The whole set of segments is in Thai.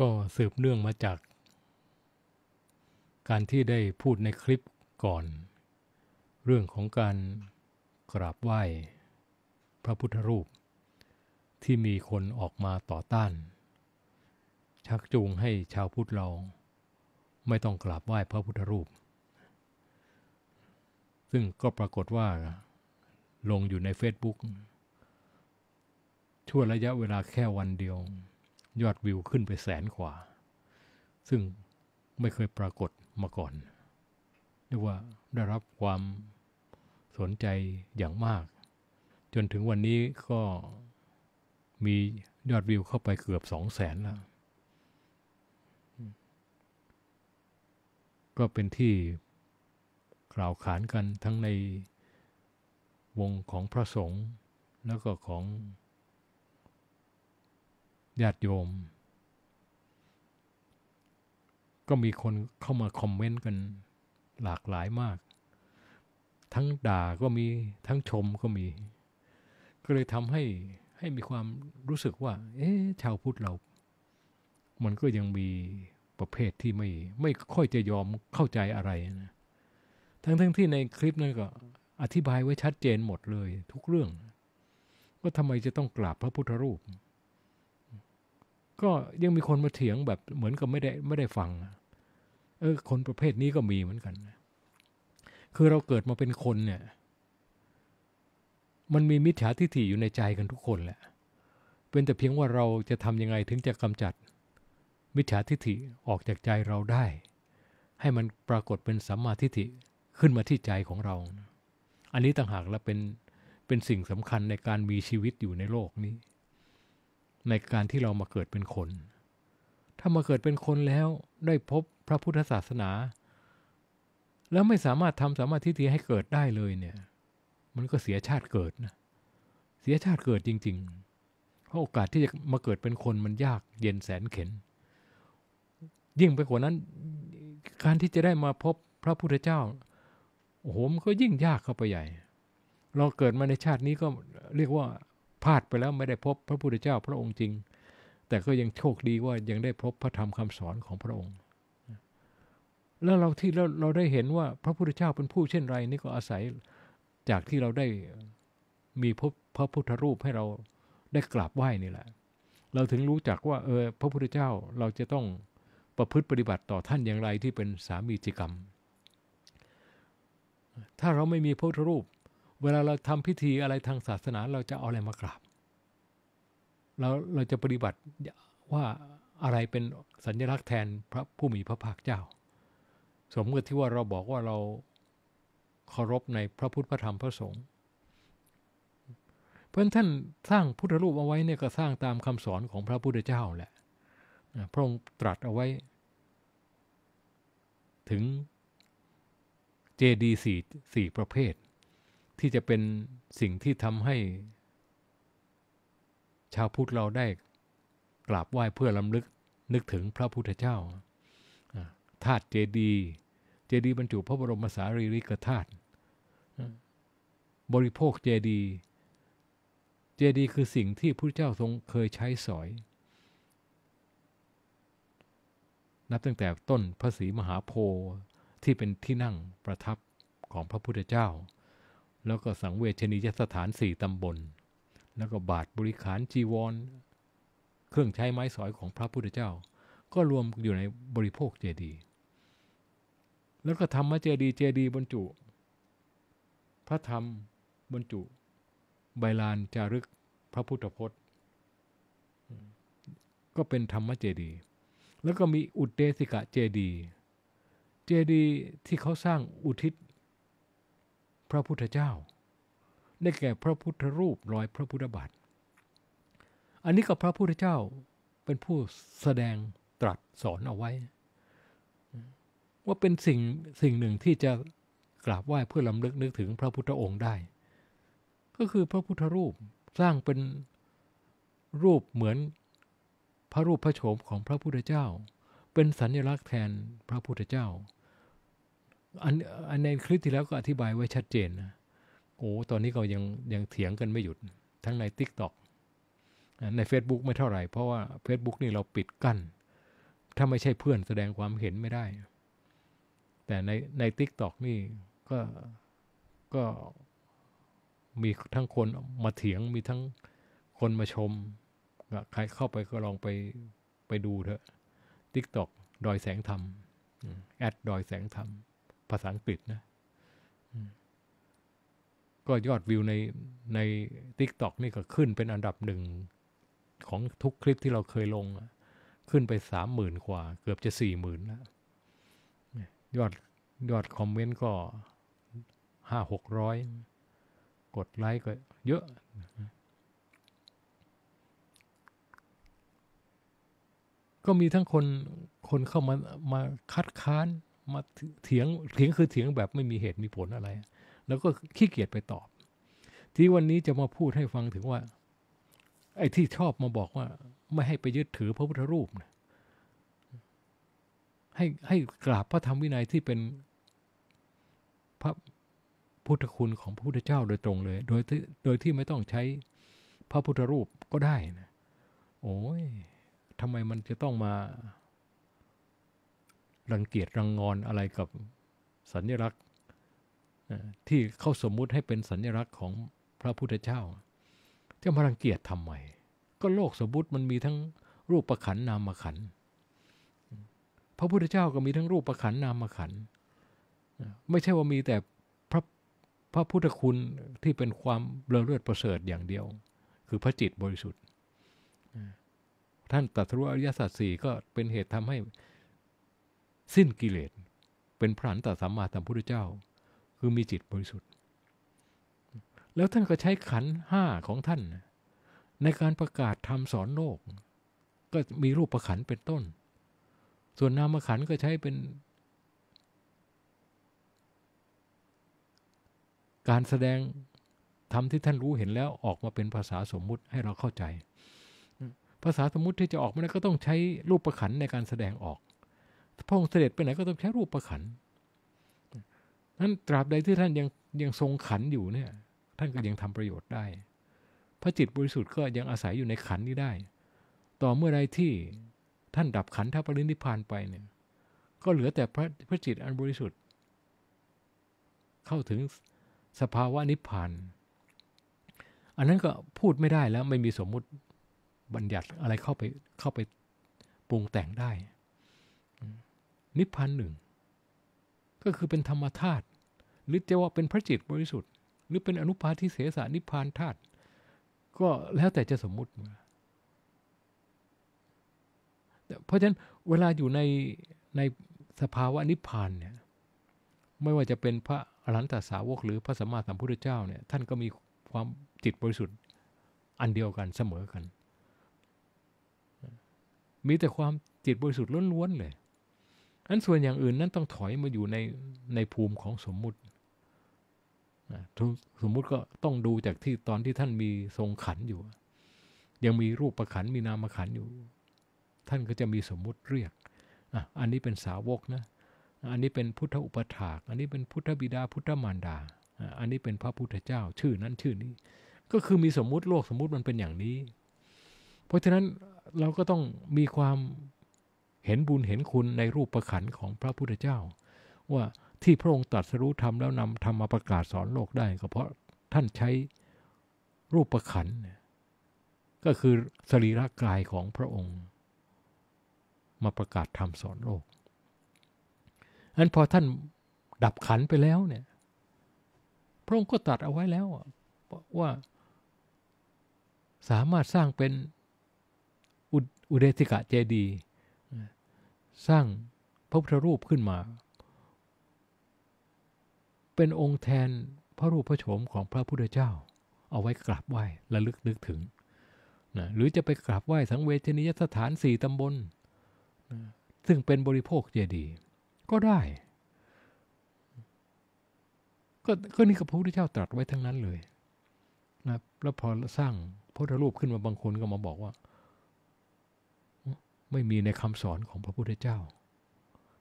ก็สืบเนื่องมาจากการที่ได้พูดในคลิปก่อน เรื่องของการกราบไหว้พระพุทธรูป ที่มีคนออกมาต่อต้าน ชักจูงให้ชาวพุทธเราไม่ต้องกราบไหว้พระพุทธรูป ซึ่งก็ปรากฏว่าลงอยู่ในเฟซบุ๊กช่วระยะเวลาแค่วันเดียวยอดวิวขึ้นไปแสนกว่า ซึ่งไม่เคยปรากฏมาก่อน เรียกว่าได้รับความสนใจอย่างมาก จนถึงวันนี้ก็มียอดวิวเข้าไปเกือบสองแสนแล้ว ก็เป็นที่กล่าวขานกันทั้งในวงของพระสงฆ์แล้วก็ของญาติโยม ก็มีคนเข้ามาคอมเมนต์กันหลากหลายมาก ทั้งด่าก็มีทั้งชมก็มี ก็เลยทำให้ให้มีความรู้สึกว่า เอ๊ะชาวพุทธเรา มันก็ยังมีประเภทที่ไม่ไม่ค่อยจะยอมเข้าใจอะไรนะทั้งทั้งที่ในคลิปนั้นก็ อธิบายไว้ชัดเจนหมดเลย ทุกเรื่องว่าทำไมจะต้องกราบพระพุทธรูปก็ยังมีคนมาเถียงแบบเหมือนกับไม่ได้ ไม่ได้ฟังเออคนประเภทนี้ก็มีเหมือนกัน คือเราเกิดมาเป็นคนเนี่ย มันมีมิจฉาทิฏฐิอยู่ในใจกันทุกคนแหละเป็นแต่เพียงว่าเราจะทำยังไงถึงจะกำจัดมิจฉาทิฏฐิออกจากใจเราได้ ให้มันปรากฏเป็นสัมมาทิฏฐิขึ้นมาที่ใจของเรา อันนี้ต่างหากและเป็นเป็นสิ่งสำคัญในการมีชีวิตอยู่ในโลกนี้ในการที่เรามาเกิดเป็นคน ถ้ามาเกิดเป็นคนแล้วได้พบพระพุทธศาสนา แล้วไม่สามารถทำสามารถทิฏฐิให้เกิดได้เลยเนี่ย มันก็เสียชาติเกิดนะ เสียชาติเกิดจริงๆ เพราะโอกาสที่จะมาเกิดเป็นคนมันยากเย็นแสนเข็นยิ่งไปกว่านั้น การที่จะได้มาพบพระพุทธเจ้าโอ้โหมันก็ยิ่งยากเข้าไปใหญ่ เราเกิดมาในชาตินี้ก็เรียกว่าพลาดไปแล้วไม่ได้พบพระพุทธเจ้าพระองค์จริง แต่ก็ยังโชคดีว่ายังได้พบพระธรรมคำสอนของพระองค์แล้วเราที่เราเราได้เห็นว่าพระพุทธเจ้าเป็นผู้เช่นไร นี่ก็อาศัยจากที่เราได้มีพบพระพุทธรูปให้เราได้กราบไหว้นี่แหละ เราถึงรู้จักว่าเออพระพุทธเจ้าเราจะต้องประพฤติปฏิบัติต่อท่านอย่างไรที่เป็นสามีจิกรรม ถ้าเราไม่มีพระพุทธรูปเวลา เราทำพิธีอะไรทางศาสนาเราจะเอาอะไรมากราบ เราเราจะปฏิบัติว่าอะไรเป็นสัญลักษณ์แทนพระผู้มีพระภาคเจ้า สมมติที่ว่าเราบอกว่าเราเคารพในพระพุทธพระธรรมพระสงฆ์ เพราะท่านสร้างพุทธรูปเอาไว้เนี่ยก็สร้างตามคำสอนของพระพุทธเจ้าแหละ พระองค์ตรัสเอาไว้ ถึงเจดีสี่สี่ประเภทที่จะเป็นสิ่งที่ทำให้ ชาวพุทธเราได้กราบไหว้เพื่อลำลึกนึกถึงพระพุทธเจ้า ธาตุเจดีย์ เจดีย์บรรจุพระบรมสารีริกธาตุบริโภคเจดีย์ เจดีย์คือสิ่งที่พระเจ้าทรงเคยใช้สอย นับตั้งแต่ต้นพระศรีมหาโพธิ์ที่เป็นที่นั่งประทับของพระพุทธเจ้าแล้วก็สังเวชนียสถานสี่ตำบล แล้วก็บาทบริขารจีวร เครื่องใช้ไม้สอยของพระพุทธเจ้า ก็รวมอยู่ในบริโภคเจดี แล้วก็ธรรมเจดี เจดีบรรจุ พระธรรมบรรจุ ใบลานจารึกพระพุทธพจน์ ก็เป็นธรรมเจดี แล้วก็มีอุเตสิกะเจดี เจดีที่เขาสร้างอุทิศพระพุทธเจ้า ได้แก่พระพุทธรูปรอยพระพุทธบาท อันนี้ก็พระพุทธเจ้าเป็นผู้แสดงตรัสสอนเอาไว้ ว่าเป็นสิ่งสิ่งหนึ่งที่จะกราบไหว้เพื่อลำลึกนึกถึงพระพุทธองค์ได้ ก็คือพระพุทธรูปสร้างเป็นรูปเหมือนพระรูปพระโฉมของพระพุทธเจ้า เป็นสัญลักษณ์แทนพระพุทธเจ้าอันอันในคลิปที่แล้วก็อธิบายไว้ชัดเจนนะ โอ้ ตอนนี้ก็ยังยังเถียงกันไม่หยุด ทั้งใน t ิ k t o k ใน Facebook ไม่เท่าไหร่ เพราะว่า Facebook นี่เราปิดกั้น ถ้าไม่ใช่เพื่อนแสดงความเห็นไม่ได้ แต่ในใน t ิ k t o k นี่ก็ก็มีทั้งคนมาเถียง มีทั้งคนมาชมใครเข้าไปก็ลองไปไปดูเถอะ TikTok ดอยแสงธรรมแอดดอยแสงธรรมภาษาอังกฤษนะ ก็ยอดวิวในใน TikTok นี่ก็ขึ้นเป็นอันดับหนึ่งของทุกคลิปที่เราเคยลง ขึ้นไปสามหมื่นกว่า เกือบจะสี่หมื่นแล้วยอด ยอดคอมเมนต์ก็ห้าหกร้อย กดไลค์ก็เยอะ ก็มีทั้งคนคนเข้ามามาคัดค้านมาเถียง เถียงคือเถียงแบบไม่มีเหตุมีผลอะไร แล้วก็ขี้เกียจไปตอบ ที่วันนี้จะมาพูดให้ฟังถึงว่า ไอ้ที่ชอบมาบอกว่า ไม่ให้ไปยึดถือพระพุทธรูปนะให้ให้กราบพระธรรมวินัยที่เป็นพระพุทธคุณของพระพุทธเจ้าโดยตรงเลย โดยที่โดยที่ไม่ต้องใช้พระพุทธรูปก็ได้นะ โอ้ยทำไมมันจะต้องมารังเกียจรังงอนอะไรกับสัญลักษณ์ที่เขาสมมุติให้เป็นสัญลักษณ์ของพระพุทธเจ้าจะมารังเกียจทำไมก็โลกสมมติมันมีทั้งรูปประขันนามขัน พระพุทธเจ้าก็มีทั้งรูปประขันนามขันไม่ใช่ว่ามีแต่ พระพระพุทธคุณที่เป็นความเลือเลือดประเสริฐอย่างเดียว คือพระจิตบริสุทธิ์ท่านตรัสรู้อริยสัจสี่ก็เป็นเหตุทำให้สิ้นกิเลสเป็นพระนตสัมมาสัมพุทธเจ้า คือมีจิตบริสุทธิ์ แล้วท่านก็ใช้ขันห้าของท่าน ในการประกาศธรรมสอนโลก ก็มีรูปประขันเป็นต้น ส่วนนามขันก็ใช้เป็น การแสดงธรรมที่ท่านรู้เห็นแล้วออกมาเป็นภาษาสมมุติให้เราเข้าใจ ภาษาสมมุติที่จะออกมาก็ต้องใช้รูปประขันในการแสดงออกพระองค์เสด็จไปไหนก็ต้องใช้รูปประขันนั้นตราบใดที่ท่านยังยังทรงขันอยู่เนี่ย ท่านก็ยังทำประโยชน์ได้ พระจิตบริสุทธิ์ก็ยังอาศัยอยู่ในขันนี้ได้ ต่อเมื่อไรที่ท่านดับขันท่าปรินิพานไปเนี่ย ก็เหลือแต่พระพระจิตอันบริสุทธิ์ เข้าถึงสภาวะนิพพาน อันนั้นก็พูดไม่ได้แล้วไม่มีสมมุติบัญญัติอะไรเข้าไปเข้าไปปรุงแต่งได้นิพพานหนึ่งก็คือเป็นธรรมธาตุหรือจะว่าเป็นพระจิตบริสุทธิ์ หรือเป็นอนุภาทิเสสานิพพานธาตุก็แล้วแต่จะสมมุติมาเพราะฉะนั้นเวลาอยู่ในในสภาวะนิพพานเนี่ยไม่ว่าจะเป็นพระอรหันตสาวกหรือพระสัมมาสัมพุทธเจ้าเนี่ยท่านก็มีความจิตบริสุทธิ์อันเดียวกันเสมอกัน มีแต่ความจิตบริสุทธิ์ล้วนๆเลยอันส่วนอย่างอื่นนั้นต้องถอยมาอยู่ในในภูมิของสมมุติสมมุติก็ต้องดูจากที่ตอนที่ท่านมีทรงขันอยู่ ยังมีรูปประขันมีนามขันอยู่ ท่านก็จะมีสมมุติเรียกอ่ะอันนี้เป็นสาวกนะ อันนี้เป็นพุทธอุปถาก อันนี้เป็นพุทธบิดา พุทธมารดาอันนี้เป็นพระพุทธเจ้าชื่อนั้นชื่อนี้ ก็คือมีสมมุติโลกสมมุติมันเป็นอย่างนี้ เพราะฉะนั้นเราก็ต้องมีความเห็นบุญเห็นคุณในรูปประขันของพระพุทธเจ้า ว่าที่พระองค์ตรัสรู้ธรรมแล้วนำธรรมมาประกาศสอนโลกได้ ก็เพราะท่านใช้รูปประขันก็คือสรีระกายของพระองค์ มาประกาศธรรมสอนโลกอันพอท่านดับขันไปแล้ว เนี่ย พระองค์ก็ตัดเอาไว้แล้วว่าสามารถสร้างเป็นอุเดติกะเจดีย์สร้างพระพุทธรูปขึ้นมา เป็นองค์แทนพระรูปพระโฉมของพระพุทธเจ้า เอาไว้กราบไหว้ระลึกนึกถึงนะหรือจะไปกราบไหว้สังเวชนียสถานสี่ตำบลนะซึ่งเป็นบริโภคเจดี ก็ได้ก็ก็นี่กับพระพุทธเจ้าตรัสไว้ทั้งนั้นเลยนะแล้วพอสร้างพระพุทธรูปขึ้นมาบางคนก็มาบอกว่าไม่มีในคำสอนของพระพุทธเจ้า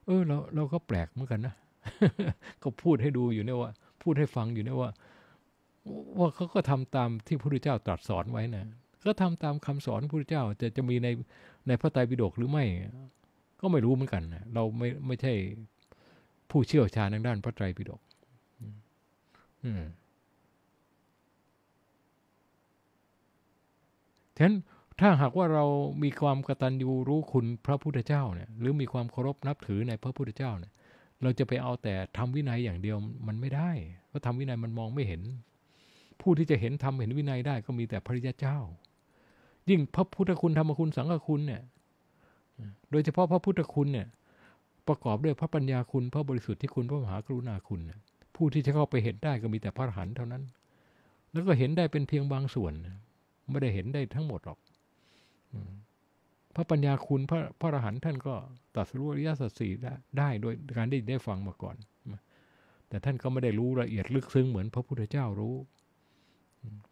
เออเราเราก็แปลกเหมือนกัน นะก็พูดให้ดูอยู่เนี่ยว่า พูดให้ฟังอยู่เนี่ยว่าว่าเขาก็ทำตามที่พระพุทธเจ้าตรัสสอนไว้นะก็ทำตามคำสอนพระพุทธเจ้า จะจะมีในในพระไตรปิฎกหรือไม่ ก็ไม่รู้เหมือนกันนะเราไม่ไม่ใช่ผู้เชี่ยวชาญทางด้าน พระไตรปิฎกอืมฉะนั้นถ้าหากว่าเรามีความกตัญญูรู้คุณพระพุทธเจ้าเนี่ยหรือมีความเคารพนับถือในพระพุทธเจ้าเนี่ย เราจะไปเอาแต่ทำวินัยอย่างเดียวมันไม่ได้ เพราะทำวินัยมันมองไม่เห็น ผู้ที่จะเห็นทำเห็นวินัยได้ก็มีแต่พระยาเจ้า ยิ่งพระพุทธคุณธรรมคุณสังฆคุณเนี่ยโดยเฉพาะพระพุทธคุณเนี่ย ประกอบด้วยพระปัญญาคุณ พระบริสุทธิ์ที่คุณพระมหากรุณาคุณผู้ที่จะเข้าไปเห็นได้ก็มีแต่พระหันเท่านั้น แล้วก็เห็นได้เป็นเพียงบางส่วนไม่ได้เห็นได้ทั้งหมดหรอกพระปัญญาคุณพระพระอรหันต์ท่านก็ตัดสู้อริยสัจสี่ได้โดยการได้ได้ฟังมาก่อน แต่ท่านก็ไม่ได้รู้ละเอียดลึกซึ้งเหมือนพระพุทธเจ้ารู้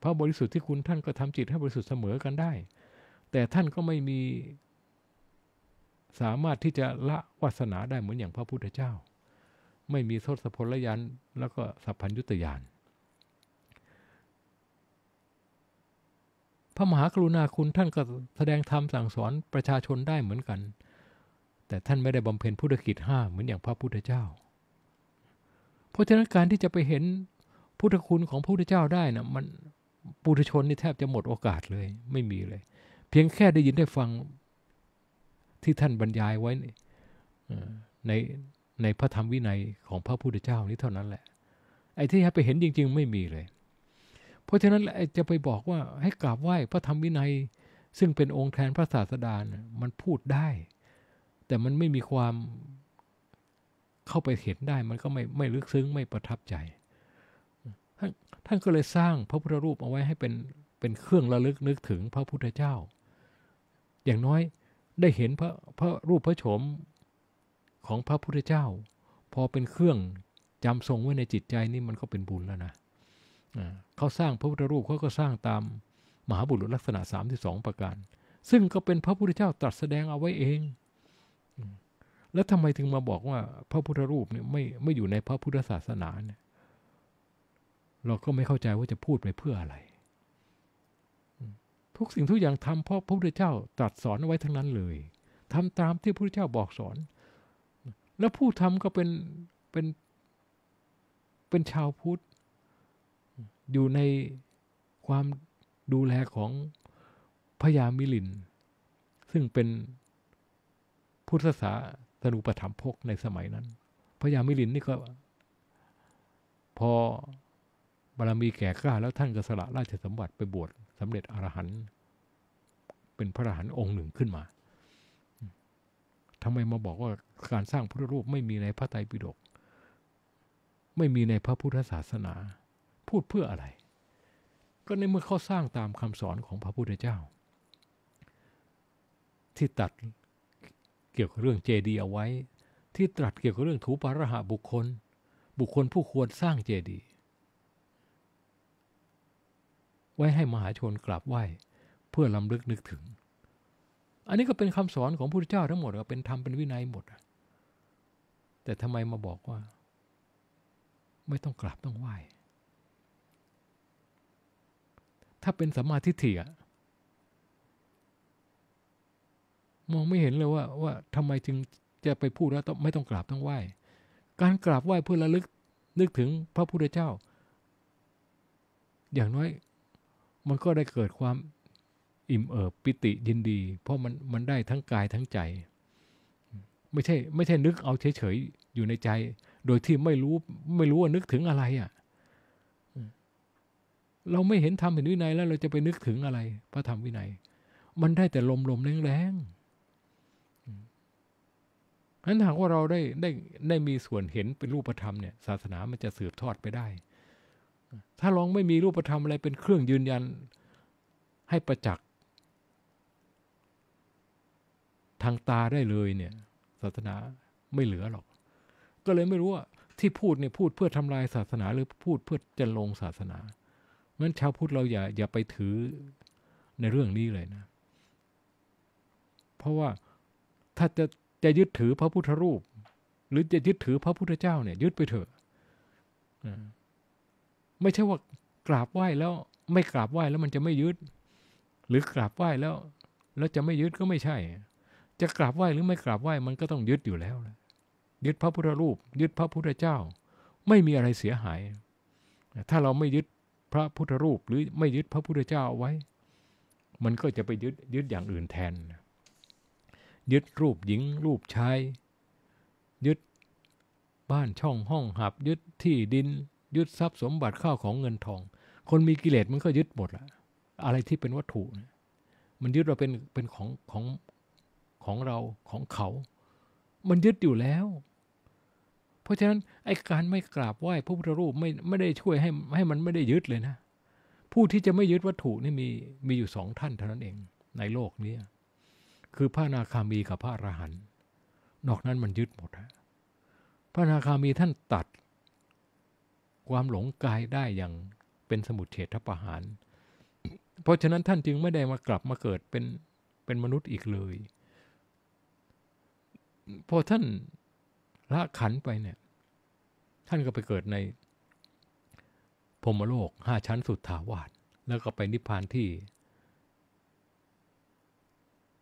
พระบริสุทธิ์ที่คุณท่านก็ทำจิตให้บริสุทธิ์เสมอกันได้ แต่ท่านก็ไม่มีสามารถที่จะละวาสนาได้เหมือนอย่างพระพุทธเจ้า ไม่มีทศพลยานแล้วก็สัพพัญยุตยานพระมหากรุณาคุณท่านก็แสดงธรรมสั่งสอนประชาชนได้เหมือนกัน แต่ท่านไม่ได้บำเพ็ญพุทธกิจห้าเหมือนอย่างพระพุทธเจ้า เพราะฉะนั้นการที่จะไปเห็นพุทธคุณของพระพุทธเจ้าได้นะมันปุถุชนนี่แทบจะหมดโอกาสเลย ไม่มีเลย เพียงแค่ได้ยินได้ฟังที่ท่านบรรยายไว้ในในพระธรรมวินัยของพระพุทธเจ้านี้เท่านั้นแหละ ไอ้ที่ไปเห็นจริง ๆ ไม่มีเลยเพราะฉะนั้นจะไปบอกว่า ให้กราบไหว้พระธรรมวินัย ซึ่งเป็นองค์แทนพระศาสดานะมันพูดได้ แต่มันไม่มีความเข้าไปเห็นได้ มันก็ไม่ไม่ลึกซึ้งไม่ประทับใจท่านก็เลยสร้างพระพุทธรูปเอาไว้ให้เป็นเป็นเครื่องระลึกนึกถึงพระพุทธเจ้า อย่างน้อยได้เห็นพระพระรูปพระโฉมของพระพุทธเจ้า พอเป็นเครื่องจำทรงไว้ในจิตใจนี่มันก็เป็นบุญแล้วนะเขาสร้างพระพุทธรูปเขาก็สร้างตามมหาบุรุษลักษณะ32ประการซึ่งก็เป็นพระพุทธเจ้าตรัสแสดงเอาไว้เอง แล้วทำไมถึงมาบอกว่า พระพุทธรูปเนี่ยไม่ไม่อยู่ในพระพุทธศาสนาเนี่ยเราก็ไม่เข้าใจว่าจะพูดไปเพื่ออะไร ทุกสิ่งทุกอย่างทำเพราะพระพุทธเจ้าตรัสสอนไว้ทั้งนั้นเลยทำตามที่พระพุทธเจ้าบอกสอนแล้วผู้ทำก็เป็นเป็นเป็นชาวพุทธอยู่ในความดูแลของพญยามิลิน ซึ่งเป็นพุทธศาสนุปถัมภกในสมัยนั้นพญยามิลินนี่ก็พอบารมีแก่กล้าแล้วท่านก็สละราชสมบัติไปบวชสำเร็จอรหันต์เป็นพระอรหันต์องค์หนึ่งขึ้นมาทำไมมาบอกว่าการสร้างพระรูปไม่มีในพระไตรปิฎกไม่มีในพระพุทธศาสนาพูดเพื่ออะไร ก็ในเมื่อเขาสร้างตามคำสอนของพระพุทธเจ้า ที่ตัดเกี่ยวกับเรื่องเจดีย์เอาไว้ ที่ตรัสเกี่ยวกับเรื่องถูปาระหะบุคคล บุคคลผู้ควรสร้างเจดีย์ไว้ให้มหาชนกราบไหว้ เพื่อลำลึกนึกถึง อันนี้ก็เป็นคำสอนของพระพุทธเจ้าทั้งหมดเป็นธรรมเป็นวินัยหมด แต่ทำไมมาบอกว่าไม่ต้องกราบต้องไหว้ถ้าเป็นสัมมาทิฏฐิอะมองไม่เห็นเลยว่า ว่าทำไมจึงจะไปพูดแล้วต้องไม่ต้องกราบต้องไหว้ การกราบไหว้เพื่อระลึก นึกถึงพระพุทธเจ้า อย่างน้อยมันก็ได้เกิดความอิ่มเอิบปิติยินดี เพราะมันมันได้ทั้งกายทั้งใจ ไม่ใช่ ไม่ใช่นึกเอาเฉยๆอยู่ในใจ โดยที่ไม่รู้ ไม่รู้ว่านึกถึงอะไรอะ่ะเราไม่เห็นธรรมเห็นวินัยแล้วเราจะไปนึกถึงอะไรพระธรรมวินัย มันได้แต่ลมลมแรงแรงนั้นหากว่าเราได้ได้ได้มีส่วนเห็นเป็นรูปธรรมเนี่ย ศาสนามันจะสืบทอดไปได้ ถ้าลองไม่มีรูปธรรมอะไร เป็นเครื่องยืนยัน ให้ประจักษ์ทางตาได้เลยเนี่ย ศาสนาไม่เหลือหรอก ก็เลยไม่รู้ว่า ที่พูดเนี่ยพูดเพื่อทำลายศาสนาหรือพูดเพื่อจะลงศาสนาราะนั้นชาวพุทธเรา อย่า อย่าไปถือในเรื่องนี้เลยนะ เพราะว่าถ้าจะจะยึดถือพระพุทธรูป หรือจะยึดถือ พระพุทธเจ้าเนี่ยยึดไปเถอะไม่ใช่ว่ากราบไหว้แล้วไม่กราบไหว้แล้ว มันจะไม่ยึด หรือกราบไหว้แล้ว แล้วจะไม่ยึดก็ไม่ใช่ จะกราบไหว้หรือไม่กราบไหว้มันก็ต้องยึดอยู่แล้วนะยึดพระพุทธรูป ยึดพระพุทธเจ้า ไม่มีอะไรเสียหายถ้าเราไม่ยึดพระพุทธรูปหรือไม่ยึดพระพุทธเจ้าเอาไว้ มันก็จะไปยึดยึดอย่างอื่นแทน ยึดรูปหญิงรูปชายยึดบ้านช่องห้องหับยึดที่ดิน ยึดทรัพย์สมบัติข้าวของเงินทอง คนมีกิเลสมันก็ยึดหมดละ อะไรที่เป็นวัตถุนะมันยึดเราเป็นเป็นของของของเราของเขา มันยึดอยู่แล้วราะฉะนั้นไอ้การไม่กราบไหว้พระพุทธรูปไม่ไม่ได้ช่วยให้ให้มันไม่ได้ยึดเลยนะ ผู้ที่จะไม่ยึดวัตถุนี่มีมีอยู่สองท่านเท่านั้นเอง ในโลกนี้คือพระนาคามีกับพระอรหันต์นอกนั้นมันยึดหมดฮะพระนาคามีท่านตัด ความหลงกายได้อย่างเป็นสมุทเฉทประหาร เพราะฉะนั้นท่านจึงไม่ได้มากลับมาเกิดเป็นเป็นมนุษย์อีกเลยพอท่านละขันไปเนี่ยท่านก็ไปเกิดในพรมโลก ห้าชั้นสุดถาวาแล้วก็ไปนิพพานที่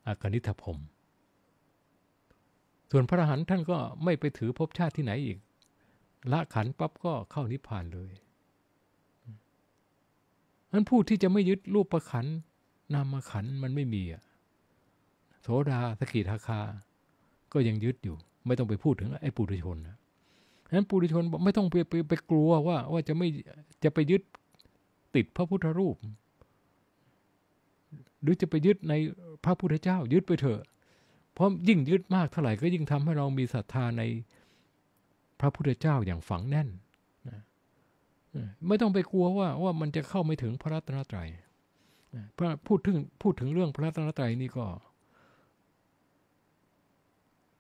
อากนิธพรม ส่วนพระอรหันต์ท่านก็ไม่ไปถือภพชาติที่ไหนอีก ละขันปั๊บก็เข้านิพพานเลย นั้นผู้ที่จะไม่ยึดรูปประขันนามขันมันไม่มีอะโสดาสกิทาคา ก็ยังยึดอยู่ ไม่ต้องไปพูดถึงไอ้ปุถุชนนะนั้นปุถุชนบอกไม่ต้องไปไปไปกลัวว่าว่าจะไม่จะไปยึดติดพระพุทธรูป หรือจะไปยึดในพระพุทธเจ้า ยึดไปเถอะเพราะยิ่งยึดมากเท่าไหร่ก็ยิ่งทำให้เรามีศรัทธาในพระพุทธเจ้าอย่างฝังแน่นไม่ต้องไปกลัวว่าว่ามันจะเข้าไม่ถึงพระรัตนตรัยพระพูดถึงพูดถึงเรื่องพระรัตนตรัยนี่ก็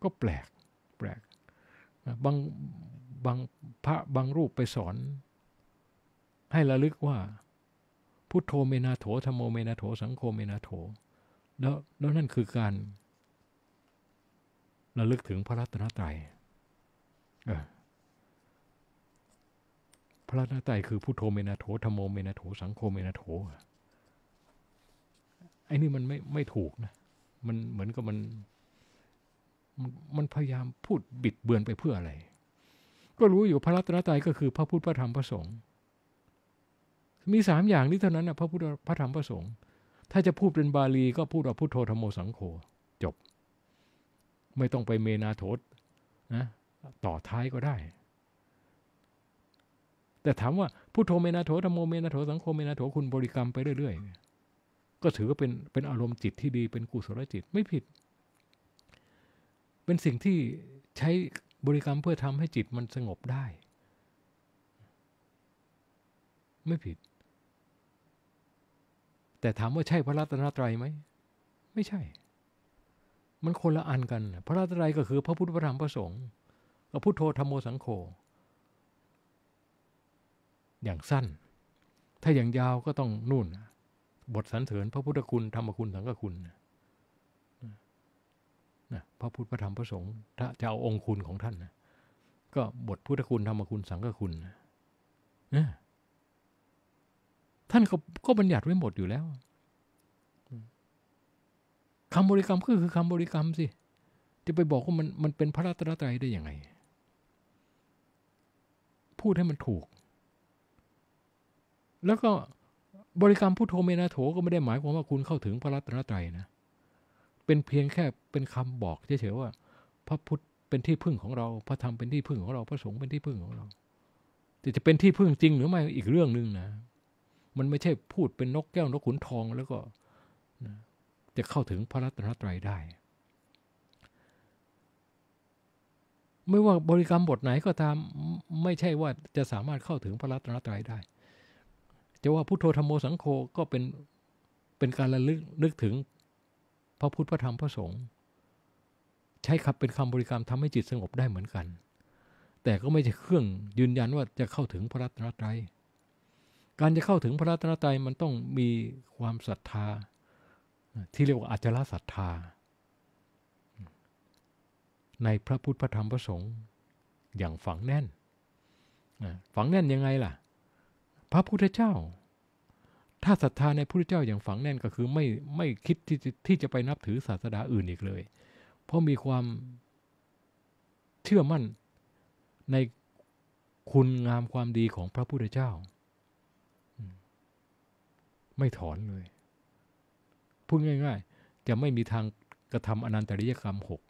ก็แปลก แปลกบางบางพระบางรูปไปสอนให้ระลึกว่าพุทโธเมนาโถธรมโมเมนาโถสังโฆเมนาโถแล้วแล้วนั่นคือการระลึกถึงพระรัตนตรัยพระรัตนตรัยคือพุทโธเมนาโถธรมโมเมนาโถสังโฆเมนาโถไอ้นี่มันไม่ไม่ถูกนะ มันเหมือนกับมันมันพยายามพูดบิดเบือนไปเพื่ออะไรก็รู้อยู่พระรัตนตรัยก็คือพระพุทธพระธรรมพระสงฆ์มีสามอย่างนี้เท่านั้นนะพระพุทธพระธรรมพระสงฆ์ถ้าจะพูดเป็นบาลีก็พูดว่าพุทโธธรรมโมสังโฆจบ ไม่ต้องไปเมนาโทษนะต่อท้ายก็ได้ แต่ถามว่าพุทโธเมนาโถธรรมโมเมนาโถสังโฆเมนาโถคุณบริกรรมไปเรื่อยๆก็ถือว่าเป็นเป็นอารมณ์จิตที่ดีเป็นกุศลจิตไม่ผิด เป็นสิ่งที่ใช้บริกรรมเพื่อทำให้จิตมันสงบได้ ไม่ผิด แต่ถามว่าใช่พระรัตนตรัยไหมไม่ใช่ มันคนละอันกัน พระรัตนตรัยก็คือพระพุทธพระธรรมพระสงฆ์กับพุทโธธรรมโมสังโฆอย่างสั้น ถ้าอย่างยาวก็ต้องนู่น บทสรรเสริญพระพุทธคุณธรรมคุณ สังฆคุณนนะพระพุทธพระธรรมพระสงฆ์ถ้าจะเอาองค์คุณของท่าน นะก็บท พุทธคุณ ธรรมคุณสังฆคุณนะท่านก็บัญญัติไว้หมดอยู่แล้วคำบริกรรมก็คือคำบริกรรมสิจะไปบอกว่ามันมันเป็นพระรัตนตรัยได้ยังไง พูดให้มันถูก แล้วก็บริกรรมพุทโธเมนาโถก็ไม่ได้หมายความว่าคุณเข้าถึงพระรัตนตรัยนะเป็นเพียงแค่เป็นคำบอกเฉยๆว่า พระพุทธเป็นที่พึ่งของเรา พระธรรมเป็นที่พึ่งของเราพระสงฆ์เป็นที่พึ่งของเราแต่จะเป็นที่พึ่งจริงหรือไม่อีกเรื่องหนึ่งนะ มันไม่ใช่พูดเป็นนกแก้วนกขุนทอง แล้วก็จะเข้าถึงพระรัตนตรัยได้ ไม่ว่าบริกรรมบทไหนก็ตาม ไม่ใช่ว่าจะสามารถเข้าถึงพระรัตนตรัยได้จะว่าพุทโธธรรมโมสังโฆก็เป็นเป็นการระลึกนึกถึงพระพุทธพระธรรมพระสงฆ์ใช้ขับเป็นคำบริกรรมทำให้จิตสงบได้เหมือนกัน แต่ก็ไม่ใช่เครื่องยืนยันว่าจะเข้าถึงพระรัตนตรัยการจะเข้าถึงพระรัตนตรัยมันต้องมีความศรัทธาที่เรียกว่าอาจารศรัทธา ในพระพุทธพระธรรมพระสงฆ์อย่างฝังแน่นฝังแน่นยังไงล่ะ พระพุทธเจ้าถ้าศรัทธาในพระพุทธเจ้าอย่างฝังแน่นก็คือไม่ไม่คิดที่ที่จะไปนับถือศาสดาอื่นอีกเลย เพราะมีความเชื่อมั่นในคุณงามความดีของพระพุทธเจ้าไม่ถอนเลย พูดง่ายๆ จะไม่มีทางกระทำอนันตริยกรรมหก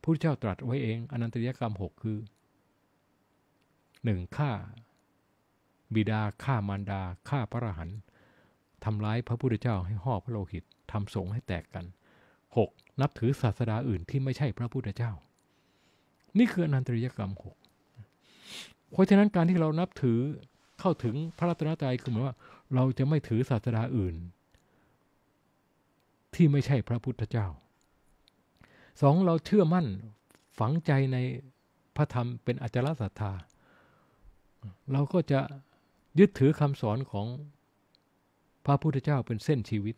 พระพุทธเจ้าตรัสไว้เองอนันตริยกรรมหกคือหนึ่งฆ่าบิดาฆ่ามารดาฆ่าพระรหันต์ทำร้ายพระพุทธเจ้า ให้ห่อพระโลหิตทำสงฆ์ให้แตกกัน 6. นับถือศาสดาอื่นที่ไม่ใช่พระพุทธเจ้า นี่คืออนันตริยกรรมหกเพราะฉะนั้นการที่เรานับถือเข้าถึงพระรัตนตรัยคือหมายว่า เราจะไม่ถือศาสดาอื่น ที่ไม่ใช่พระพุทธเจ้าสองเราเชื่อมั่นฝังใจในพระธรรม เป็นอจรศรัทธา เราก็จะยึดถือคำสอนของพระพุทธเจ้าเป็นเส้นชีวิต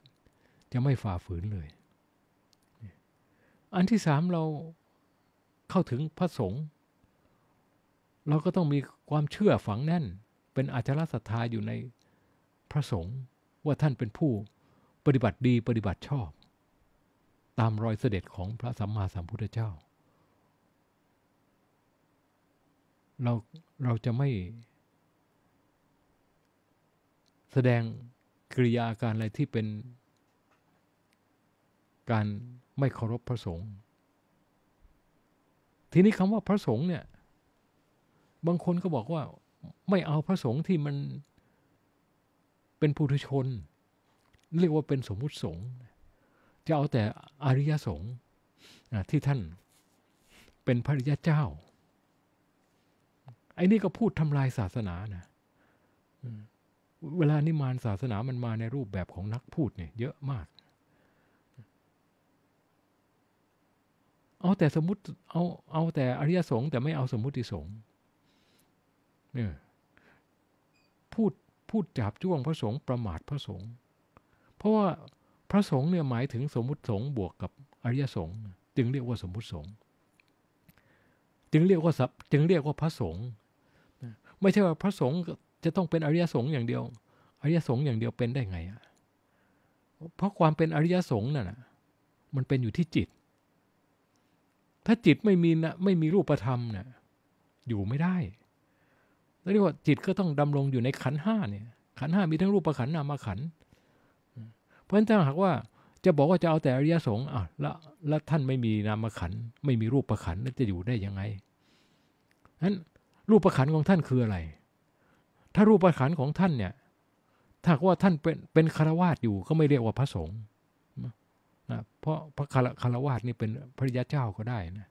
จะไม่ฝ่าฝืนเลย อันที่สามเราเข้าถึงพระสงฆ์เราก็ต้องมีความเชื่อฝังแน่นเป็นอาจารศรัทธาอยู่ในพระสงฆ์ว่าท่านเป็นผู้ปฏิบัติดีปฏิบัติชอบ ตามรอยเสด็จของพระสัมมาสัมพุทธเจ้า เราเราจะไม่แสดงกิริยาการอะไรที่เป็นการไม่เคารพพระสงฆ์ ทีนี้คำว่าพระสงฆ์เนี่ย บางคนก็บอกว่าไม่เอาพระสงฆ์ที่มันเป็นผู้ทุชน เรียกว่าเป็นสมมุติสงฆ์จะเอาแต่ อริยสงฆ์ที่ท่านเป็นพระริยเจ้า ไอ้นี่ก็พูดทำลายศาสนานะเวลานิมานศาสนามันมาในรูปแบบของนักพูดเนี่ย เยอะมาก เอาแต่สมมติเอาเอาแต่อริยสงฆ์แต่ไม่เอาสมมติสงฆ์เนี่ยพูดพูดจับจ้วงพระสงฆ์ประมาทพระสงฆ์เพราะว่าพระสงฆ์เนี่ยหมายถึง สมมติสงฆ์บวกกับอริยสงฆ์จึงเรียกว่าสมมติสงฆ์จึงเรียกว่าจึงเรียกว่าพระสงฆ์ไม่ใช่ว่าพระสงฆ์จะต้องเป็นอริยสงฆ์อย่างเดียว อริยสงฆ์อย่างเดียวเป็นได้ไง อ่ะ เพราะความเป็นอริยสงฆ์นั่นะมันเป็นอยู่ที่จิต ถ้าจิตไม่มีนะไม่มีรูปธรรมนะ่ะ อยู่ไม่ได้ แล้เรียกว่า จิตก็ต้องดำรงอยู่ในขันห้าเนี่ย ขันห้ามีทั้งรูปขันนามขันเพราะฉะนั้นถ้าหากว่า จะบอกว่าจะเอาแต่อริยสงฆ์อ่ะแล้วแล้วท่านไม่มีนามขัน ไม่มีรูปขันแล้วจะอยู่ได้ยังไงนั้น รูปขันของท่านคืออะไรถ้ารูปขันของท่านเนี่ย ถ้าว่าท่านเป็นเป็นคารวาสอยู่ก็ไม่เรียกว่าพระสงฆ์นะเพราะพระคารวาสนี่เป็นพระยาเจ้าก็ได้นะ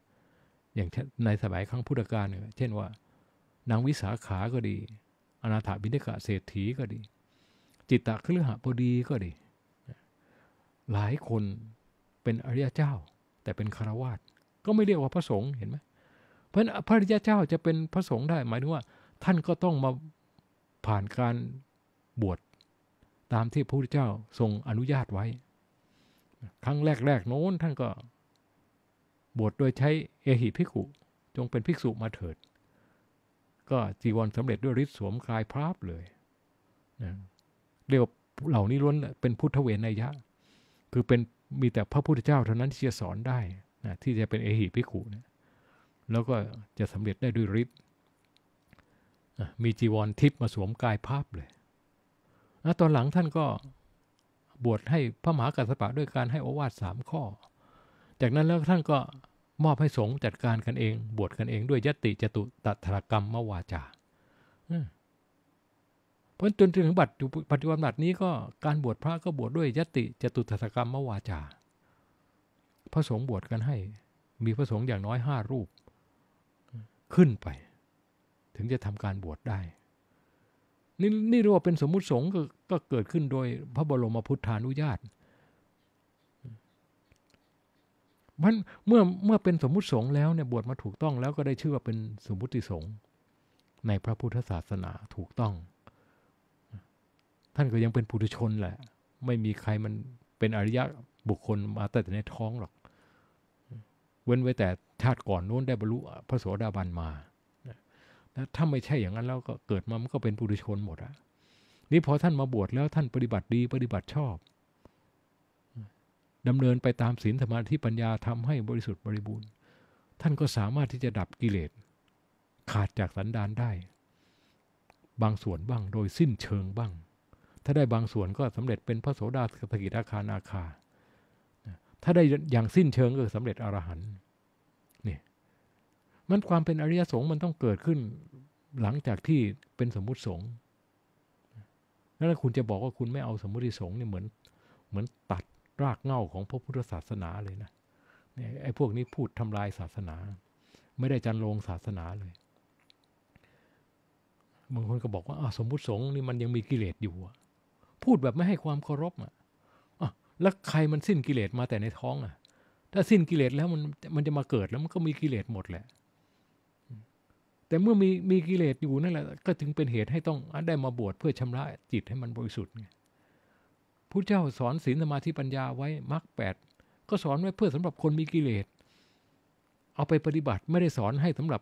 อย่างในสมัยครั้งพุทธกาลเนี่ยเช่นว่านางวิสาขา ก็ดี อนาถบิณฑิกะเศรษฐีก็ดี จิตตะเครือหะพอดีก็ดีหลายคนเป็นอริยเจ้า แต่เป็นคารวาสก็ไม่เรียกว่าพระสงฆ์เห็นไหมเพราะพระอริยเจ้าจะเป็นพระสงฆ์ได้ หมายถึงว่า ท่านก็ต้องมาผ่านการบวชตามที่พระพุทธเจ้าทรงอนุญาตไว้ ครั้งแรกๆโน้นท่านก็บวชโดยใช้เอหิภิกขุจงเป็นภิกษุมาเถิด ก็จีวรสำเร็จด้วยฤทธิ์สวมกายพราบเลยนะเรียกเหล่านี้ล้วนเป็นพุทธเวนยยะ คือเป็นมีแต่พระพุทธเจ้า เท่านั้นที่จะสอนได้นะที่จะเป็นเอหิภิกขุนะแล้วก็จะสำเร็จได้ด้วยฤทธิ์มีจีวรทิพย์มาสวมกายภาพเลยนะตอนหลังท่านก็บวชให้พระมหากัสสปะด้วยการให้ออวาสสามข้อ จากนั้นแล้วท่านก็มอบให้สงฆ์จัดการกันเอง บวชกันเองด้วยยติจตุตัทรกรรมมวาจาเพราะจนถึงบัตรปัจจุบันบัตินี้ก็การบวชพระก็บวชดด้วยยติจตุตถกรรมมวาจาพระสงฆ์บวชกันให้ มีพระสงฆ์อย่างน้อยห้ารูปขึ้นไปถึงจะทำการบวชได้ นี่นี่เรียกว่าเป็นสมมุติสงฆ์ก็เกิดขึ้นโดยพระบรมพุทธานุญาตมันเมื่อเมื่อเป็นสมมุติสงฆ์แล้วเนี่ยบวชมาถูกต้องแล้วก็ได้ชื่อว่าเป็นสมมุติสงฆ์ในพระพุทธศาสนาถูกต้อง ท่านก็ยังเป็นปุถุชนแหละ ไม่มีใครมันเป็นอริยะบุคคล มาแต่ในท้องหรอก เว้นไว้แต่ชาติก่อนโน้นได้บรรลุ พระโสดาบันมาะถ้าไม่ใช่อย่างนั้นแล้วก็เกิดมามันก็เป็นปุถุชนหมดอะ นี่พอท่านมาบวชแล้วท่านปฏิบัติดีปฏิบัติชอบ ดำเนินไปตามศีลธรรมที่ปัญญาทำให้บริสุทธิ์บริบูรณ์ ท่านก็สามารถที่จะดับกิเลสขาดจากสันดานได้ บางส่วนบ้างโดยสิ้นเชิงบ้าง ถ้าได้บางส่วนก็สำเร็จเป็นพระโสดาสกิทาคานาคาถ้าได้อย่างสิ้นเชิงก็สำเร็จอรหันต์นี่มันความเป็นอริยสงฆ์มันต้องเกิดขึ้นหลังจากที่เป็นสมมุติสงฆ์แล้วคุณจะบอกว่าคุณไม่เอาสมมุติสงฆ์เนี่ยเหมือน เหมือนตัดรากเง่าของพระพุทธศาสนาเลยนะไอ้พวกนี้พูดทำลายศาสนา ไม่ได้จันลงศาสนาเลย บางคนก็บอกว่าสมมุติสงฆ์นี่มันยังมีกิเลสอยู่ พูดแบบไม่ให้ความเคารพอ่ะแล้วใครมันสิ้นกิเลสมาแต่ในท้องอ่ะถ้าสิ้นกิเลสแล้วมันมันจะมาเกิดแล้วมันก็มีกิเลสหมดแหละแต่เมื่อมีมีกิเลสอยู่นั่นแหละก็ถึงเป็นเหตุให้ต้อง ได้มาบวชเพื่อชำระจิตให้มันบริสุทธิ์ไงพระเจ้าสอนศีลสมาธิปัญญาไว้มรรคแปด ก็สอนไว้เพื่อสำหรับคนมีกิเลสเอาไปปฏิบัติ ไม่ได้สอนให้สำหรับ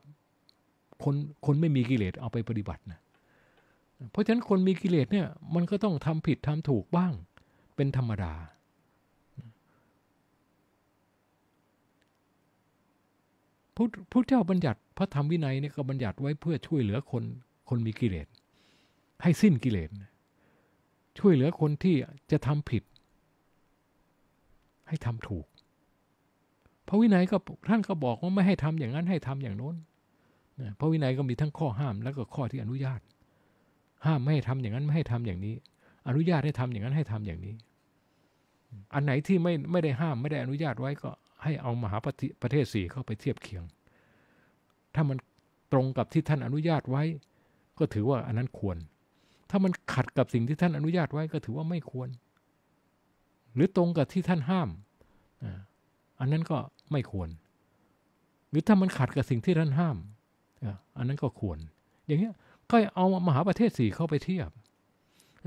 คนคนไม่มีกิเลสเอาไปปฏิบัตินะเพราะฉะนั้นคนมีกิเลสเนี่ยมันก็ต้องทำผิดทำถูกบ้างเป็นธรรมดาพุทธเจ้าบัญญัติพระธรรมวินัยนี่ก็บัญญัติไว้เพื่อช่วยเหลือคน คนมีกิเลสให้สิ้นกิเลส ช่วยเหลือคนที่จะทำผิด ให้ทำถูกพระวินัยก็ท่านก็บอกว่าไม่ให้ทำอย่างนั้นให้ทำอย่างโน้นพระวินัยก็มีทั้งข้อห้ามแล้วก็ข้อที่อนุญาต ห้ามไม่ให้ทำอย่างนั้น ไม่ให้ทำอย่างนี้ อนุญาตให้ทำอย่างนั้นให้ทำอย่างนี้ อันไหนที่ไม่ไม่ได้ห้ามไม่ได้อนุญาตไว้ก็ ให้เอามหาปประเทศสี่เข้าไปเทียบเคียงถ้ามันตรงกับที่ท่านอนุญาตไว้ ก็ถือว่า อันนั้นควร ถ้ามันขัดกับสิ่งที่ท่านอนุญาตไว้ก็ ถือว่าไม่ควร หรือตรงกับที่ท่านห้ามอันนั้นก็ไม่ควร หรือถ้ามันขัดกับสิ่งที่ท่านห้ามอันนั้นก็ควร อย่างเงี้ยก็เอามหาประเทศสี่เข้าไปเทียบ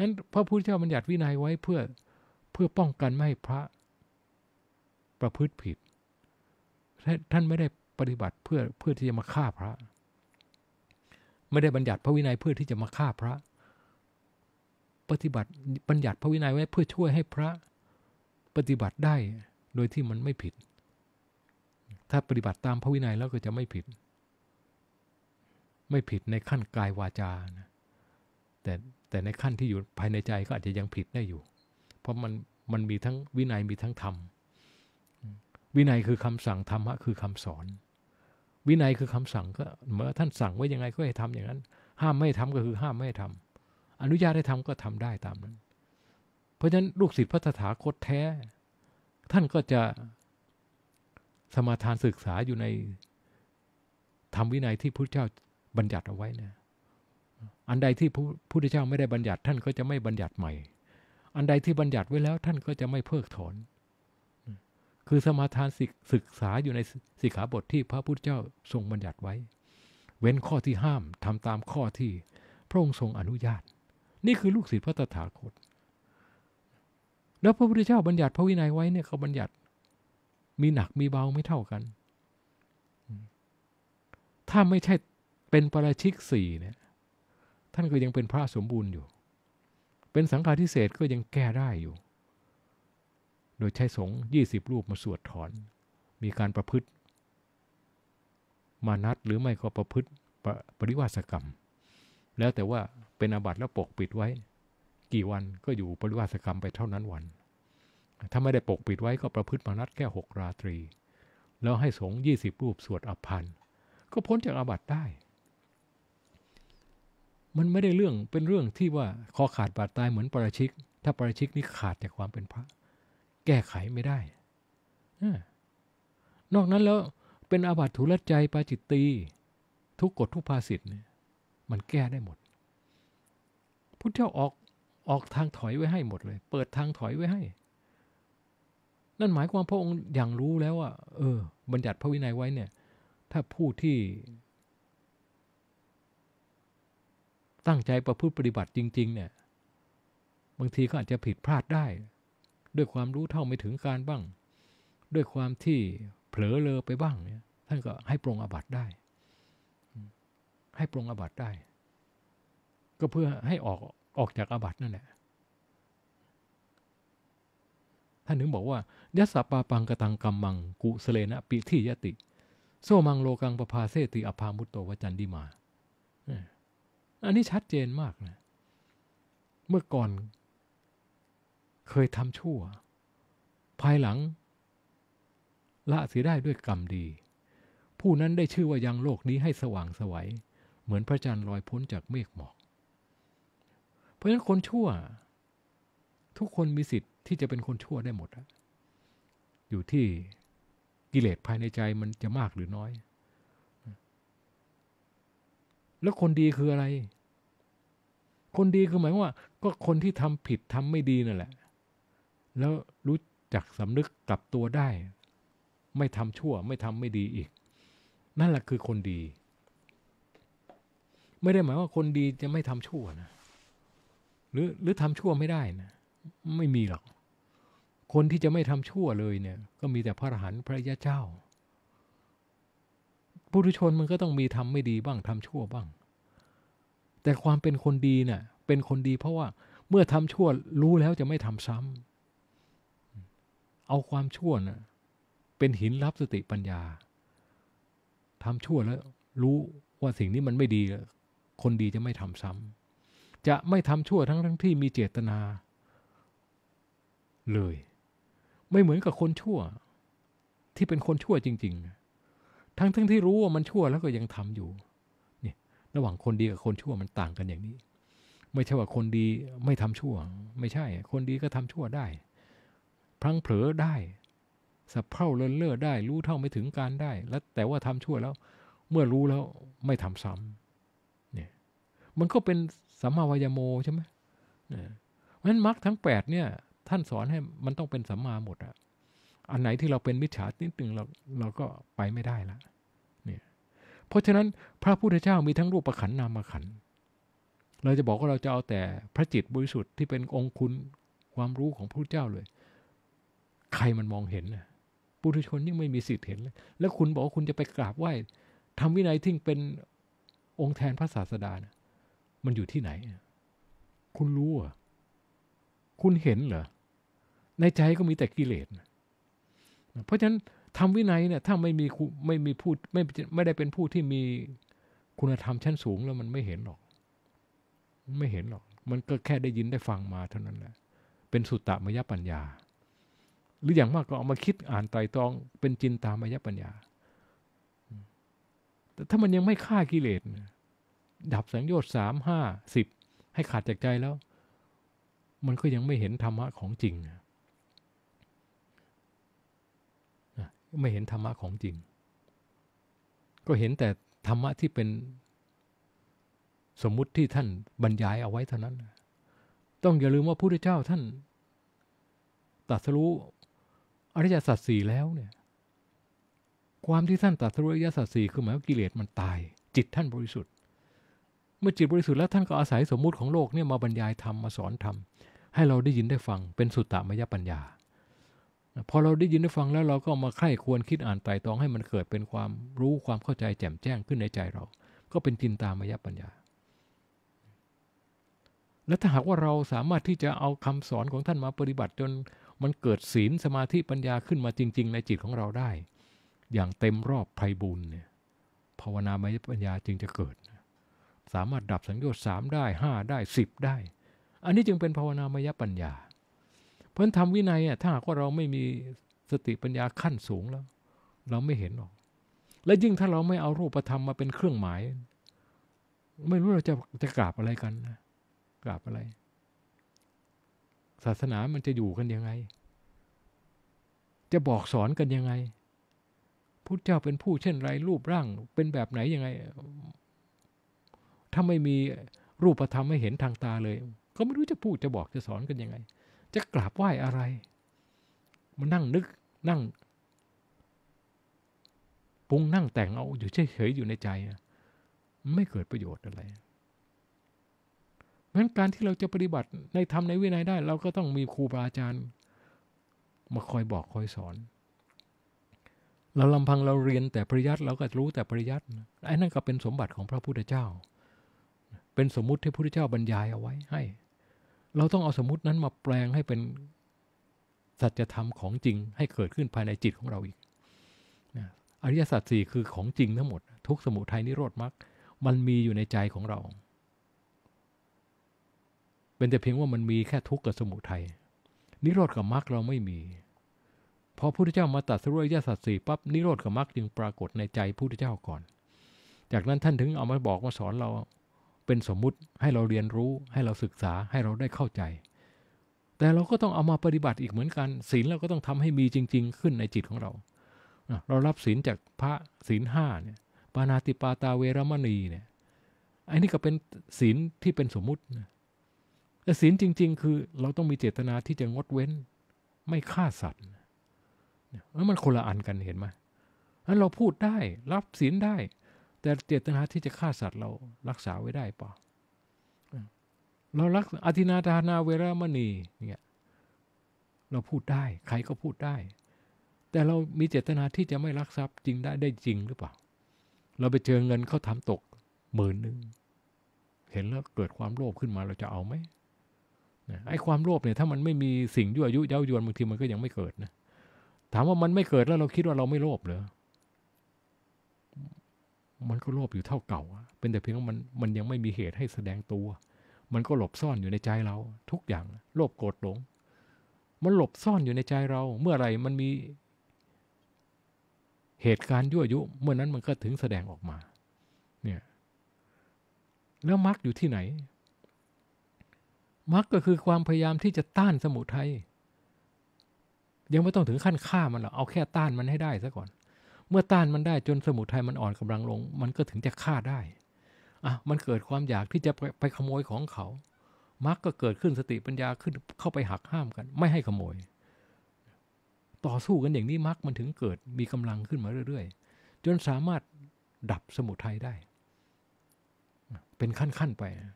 นั้นพระพุทธเจ้าบัญญัติวินัยไว้เพื่อ เพื่อป้องกันไม่ให้พระ ประพฤติผิดท่านไม่ได้ปฏิบัติเพื่อเพื่อที่จะมาฆ่าพระ ไม่ได้บัญญัติพระวินัยเพื่อที่จะมาฆ่าพระ ปฏิบัติบัญญัติพระวินัยไว้เพื่อช่วยให้พระปฏิบัติได้โดยที่มันไม่ผิด ถ้าปฏิบัติตามพระวินัยแล้วก็จะไม่ผิด ไม่ผิดในขั้นกายวาจานะแต่แต่ในขั้นที่อยู่ภายในใจก็อาจจะยังผิดได้อยู่ เพราะมันมันมีทั้งวินัยมีทั้งธรรมวินัยคือคำสั่งธรรมะคือคำสอนวินัยคือคำสั่งก็เมื่อท่านสั่งไว้ยังไงก็ให้ทำอย่างนั้น ห้ามไม่ทำก็คือห้ามไม่ทำ อนุญาตให้ทำก็ทำได้ตามนั้นเพราะฉะนั้นลูกศิษย์พระตถาคตแท้ ท่านก็จะสมาทานศึกษาอยู่ในธรรมวินัยที่พระเจ้าบัญญัติเอาไว้นะอันใดที่พระพุทธเจ้าไม่ได้บัญญัติ ท่านก็จะไม่บัญญัติใหม่ อันใดที่บัญญัติไว้แล้ว ท่านก็จะไม่เพิกถอนคือสมาทานศึกษาอยู่ในสิกขาบทที่ พระพุทธเจ้าทรงบัญญัติไว้ เว้นข้อที่ห้ามทำตามข้อที่ พระองค์ทรงอนุญาต นี่คือลูกศิษย์พระตถาคตแล้วพระพุทธเจ้าบัญญัติพระวินัยไว้เนี่ยเขาบัญญัติ มีหนักมีเบาไม่เท่ากัน ถ้าไม่ใช่เป็นปราชิกสี่เนี่ย ท่านก็ยังเป็นพระสมบูรณ์อยู่ เป็นสังฆาทิเศษก็ยังแก้ได้อยู่โดยใช้สงฆ์ยี่สิบรูปมาสวดถอน มีการประพฤติมานัดหรือไม่ก็ประพฤติปปริวาสกรรม แล้วแต่ว่าเป็นอาบัติแล้วปกปิดไว้ กี่วันก็อยู่ปริวาสกรรมไปเท่านั้นวัน ถ้าไม่ได้ปกปิดไว้ก็ประพฤติมานัดแค่หกราตรี แล้วให้สงฆ์ยี่สิบรูปสวดอภันก็พ้นจากอาบัติได้ มันไม่ได้เรื่องเป็นเรื่องที่ว่าคอขาดบาดตายเหมือนปราชิก ถ้าปราชิกนี่ขาดจากความเป็นพระแก้ไขไม่ได้นอกนั้นแล้ว เป็นอาบัติทุลใจปาจิตตี ทุกกฎทุกภาสิทธิ์เนี่ยมันแก้ได้หมดพุทธเจ้าออกออกทางถอยไว้ให้หมดเลย เปิดทางถอยไว้ให้นั่นหมายความพระองค์อย่างรู้แล้วว่าเออบัญญัติพระวินัยไว้เนี่ย ถ้าผู้ที่ ตั้งใจประพฤติปฏิบัติจริง ๆ เนี่ย บางทีก็อาจจะผิดพลาดได้ด้วยความรู้เท่าไม่ถึงการบ้าง ด้วยความที่เผลอเลอไปบ้างเนี่ย ท่านก็ให้ปรงอบัตได้ให้ปรงอบัตได้ ก็เพื่อให้ออกออกจากอบัตนั่นแหละท่านถึงบอกว่ายะสัปาปังกตังกัมมัง กุสเลนะปิทิยติ โซมังโลกังปภาเซติอภามุตโตวจันดิมาอันนี้ชัดเจนมากนะเมื่อก่อนเคยทำชั่ว ภายหลัง ละเสียได้ด้วยกรรมดี ผู้นั้นได้ชื่อว่ายังโลกนี้ให้สว่างสวยเหมือนพระจันทร์ลอยพ้นจากเมฆหมอก เพราะฉะนั้นคนชั่ว ทุกคนมีสิทธิ์ที่จะเป็นคนชั่วได้หมด อยู่ที่กิเลสภายในใจมันจะมากหรือน้อย แล้วคนดีคืออะไร คนดีคือหมายว่า ก็คนที่ทำผิดทำไม่ดีนั่นแหละแล้วรู้จักสำนึกกลับตัวได้ ไม่ทำชั่วไม่ทำไม่ดีอีก นั่นแหละคือคนดี ไม่ได้หมายว่าคนดีจะไม่ทำชั่วนะหรือหรือทำชั่วไม่ได้นะ ไม่มีหรอกคนที่จะไม่ทำชั่วเลยเนี่ย ก็มีแต่พระอรหันต์พระยะเจ้าปุถุชนมันก็ต้องมีทำไม่ดีบ้างทำชั่วบ้าง แต่ความเป็นคนดีเนะ่ะเป็นคนดีเพราะว่าเมื่อทำชั่วรู้แล้วจะไม่ทำซ้ำเอาความชั่วนะเป็นหินรับสติปัญญาทำชั่วแล้วรู้ว่าสิ่งนี้มันไม่ดี คนดีจะไม่ทำซ้ำจะไม่ทำชั่ว ทั้งทั้ง ที่มีเจตนา เลย ไม่เหมือนกับคนชั่ว ที่เป็นคนชั่วจริง ๆ ทั้งทั้งที่รู้ว่ามันชั่วแล้วก็ยังทำอยู่นี่ระหว่างคนดีกับคนชั่วมันต่างกันอย่างนี้ ไม่ใช่ว่าคนดีไม่ทำชั่วไม่ใช่ คนดีก็ทำชั่วได้พลังเผลอได้สะเพร่าเลินเล่อได้ รู้เท่าไม่ถึงการได้ แล้วแต่ว่าทำชั่วแล้วเมื่อรู้แล้วไม่ทำซ้ำเนี่ย มันก็เป็นสัมมาวายโมใช่ไหมเนี่ยเพราะฉะนั้นมรรคทั้งแปดเนี่ย ท่านสอนให้มันต้องเป็นสัมมาหมดอะอันไหนที่เราเป็นมิจฉาทิฏหนึ่งเราเราก็ไปไม่ได้ละ เนี่ย เพราะฉะนั้นพระพุทธเจ้ามีทั้งรูปประขันนามขันเราจะบอกว่าเราจะเอาแต่พระจิตบริสุทธิ์ที่เป็นองค์คุณความรู้ของพระพุทธเจ้าเลยใครมันมองเห็นนะปุถุชนยิ่งไม่มีสิทธิ์เห็นเลยแล้วคุณบอกว่าคุณจะไปกราบไหว้ทำวินัยท้่เป็นองค์แทนพระศาสดานะมันอยู่ที่ไหน คุณรู้อ่ะคุณเห็นเหรอ ในใจก็มีแต่กิเลสเพราะฉะนั้นทำวินัยเนี่ย ถ้าไม่มีไม่มีพูด ไม่ไม่ได้เป็นผู้ที่มี คุณธรรมชั้นสูงแล้วมันไม่เห็นหรอก ไม่เห็นหรอก มันก็แค่ได้ยินได้ฟังมาเท่านั้นแหละ เป็นสุตตะมยปัญญาหรืออย่างมากก็เอามาคิดอ่านไตรตรอง เป็นจินตามายปัญญา แต่ถ้ามันยังไม่ฆ่ากิเลสดับสังโยชน์สามห้าสิบให้ขาดจากใจแล้ว มันก็ยังไม่เห็นธรรมะของจริงไม่เห็นธรรมะของจริง ก็เห็นแต่ธรรมะที่เป็นสมมุติที่ท่านบรรยายเอาไว้เท่านั้น ต้องอย่าลืมว่าพระพุทธเจ้าท่านตรัสรู้อริยสัจสี่แล้วเนี่ยความที่ท่านตัดสรุอริยสัจสี่คือหมายว่ากิเลสมันตาย จิตท่านบริสุทธิ์ เมื่อจิตบริสุทธิ์แล้วท่านก็อาศัยสมมุติของโลกเนี่ยมาบรรยายธรรมมาสอนธรรมให้เราได้ยินได้ฟังเป็นสุตตามยปัญญา พอเราได้ยินได้ฟังแล้วเราก็มาไข้ควรคิดอ่านไตรตองให้มันเกิดเป็นความรู้ความเข้าใจแจ่มแจ้งขึ้นในใจเรา ก็เป็นจินตามยปัญญา และถ้าหากว่าเราสามารถที่จะเอาคำสอนของท่านมาปฏิบัติจนมันเกิดศีลสมาธิปัญญาขึ้นมาจริง ๆ ในจิตของเราได้ อย่างเต็มรอบไพบุญเนี่ย ภาวนาไมยปัญญาจึงจะเกิด สามารถดับสังโยชน์สามได้ห้าได้สิบได้ อันนี้จึงเป็นภาวนามยปัญญา เพราะทำวินัยอ่ะถ้าหากว่าเราไม่มีสติปัญญาขั้นสูงแล้ว เราไม่เห็นหรอก และยิ่งถ้าเราไม่เอารูปธรรมมาเป็นเครื่องหมาย ไม่รู้เราจะจะกราบอะไรกันนะกราบอะไรศาสนามันจะอยู่กันยังไง จะบอกสอนกันยังไง พุทธเจ้าเป็นผู้เช่นไร รูปร่างเป็นแบบไหนยังไง ถ้าไม่มีรูปธรรมให้เห็นทางตาเลย ก็ไม่รู้จะพูดจะบอกจะสอนกันยังไง จะกราบไหว้อะไร มานั่งนึกนั่งปรุงนั่งแต่งเอาอยู่เฉยๆอยู่ในใจไม่เกิดประโยชน์อะไรเพั้นการที่เราจะปฏิบัติในธรรมในวินัยได้ เราก็ต้องมีครูบาอาจารย์มาคอยบอก คอยสอน เราลำพังเราเรียนแต่ปริยัติเราก็รู้แต่ปริยัติไอ้นั่นก็เป็นสมบัติของพระพุทธเจ้า เป็นสมมุติที่พระพุทธเจ้าบรรยายเอาไว้ให้ เราต้องเอาสมมตินั้นมาแปลงให้เป็น สัจธรรมของจริงให้เกิดขึ้นภายในจิตของเราอีก อริยสัจสี่คือของจริง ทั้งหมด ทุกสมุทัยนิโรธมรรค มันมีอยู่ในใจของเราเป็นแต่เพียงว่ามันมีแค่ทุกข์กับสมุทัย นิโรธกับมรรคเราไม่มี พอพระพุทธเจ้ามาตัดสรุปยสัตสี่ปั๊บ นิโรธกับมรรคจึงปรากฏในใจพระพุทธเจ้าก่อน จากนั้นท่านถึงเอามาบอกมาสอนเราเป็นสมมุติให้เราเรียนรู้ให้เราศึกษาให้เราได้เข้าใจ แต่เราก็ต้องเอามาปฏิบัติอีกเหมือนกัน ศีลเราก็ต้องทำให้มีจริง ๆขึ้นในจิตของเรา เรารับศีลจากพระศีลห้าเนี่ย ปานาติปาตาเวรมณีเนี่ย อันนี้ก็เป็นศีลที่เป็นสมมุตินะแต่ศีลจริง ๆ คือเราต้องมีเจตนาที่จะงดเว้นไม่ฆ่าสัตว์แล้วมันคนละอันกันเห็นไหมนั้นเราพูดได้รับศีลได้ แต่เจตนาที่จะฆ่าสัตว์ เรารักษาไว้ได้ปะเรารักอธินาทานาเวรามณีเนี่ยเราพูดได้ ใครก็พูดได้ แต่เรามีเจตนาที่จะไม่รักทรัพย์จริงได้ได้จริงหรือเปล่าเราไปเจอเงินเขาทำตกหมื่นหนึ่งเห็นแล้วเกิดความโลภขึ้นมาเราจะเอาไหมไอ้ความโลภเนี่ยถ้ามันไม่มีสิ่งยั่วยุเย้ายวนบางทีมันก็ยังไม่เกิดนะถามว่ามันไม่เกิดแล้วเราคิดว่าเราไม่โลภเหรอมันก็โลภอยู่เท่าเก่าเป็นแต่เพียงว่ามันมันยังไม่มีเหตุให้แสดงตัว มันก็หลบซ่อนอยู่ในใจเรา ทุกอย่างโลภโกรธหลง มันหลบซ่อนอยู่ในใจเรา เมื่อไรมันมีเหตุการณ์ยั่วยุ เมื่อนั้นมันก็ถึงแสดงออกมา เนี่ย แล้วมักอยู่ที่ไหนมรรคก็คือความพยายามที่จะต้านสมุทัย ยังไม่ต้องถึงขั้นฆ่ามันหรอกเอาแค่ต้านมันให้ได้ซะก่อน เมื่อต้านมันได้จนสมุทัยมันอ่อนกำลังลง มันก็ถึงจะฆ่าได้อ่ะมันเกิดความอยากที่จะไปไปขโมยของเขามรรคก็เกิดขึ้นสติปัญญาขึ้นเข้าไปหักห้ามกัน ไม่ให้ขโมย ต่อสู้กันอย่างนี้มรรคมันถึงเกิดมีกำลังขึ้นมาเรื่อย ๆ จนสามารถดับสมุทัยได้เป็นขั้นๆไปนะ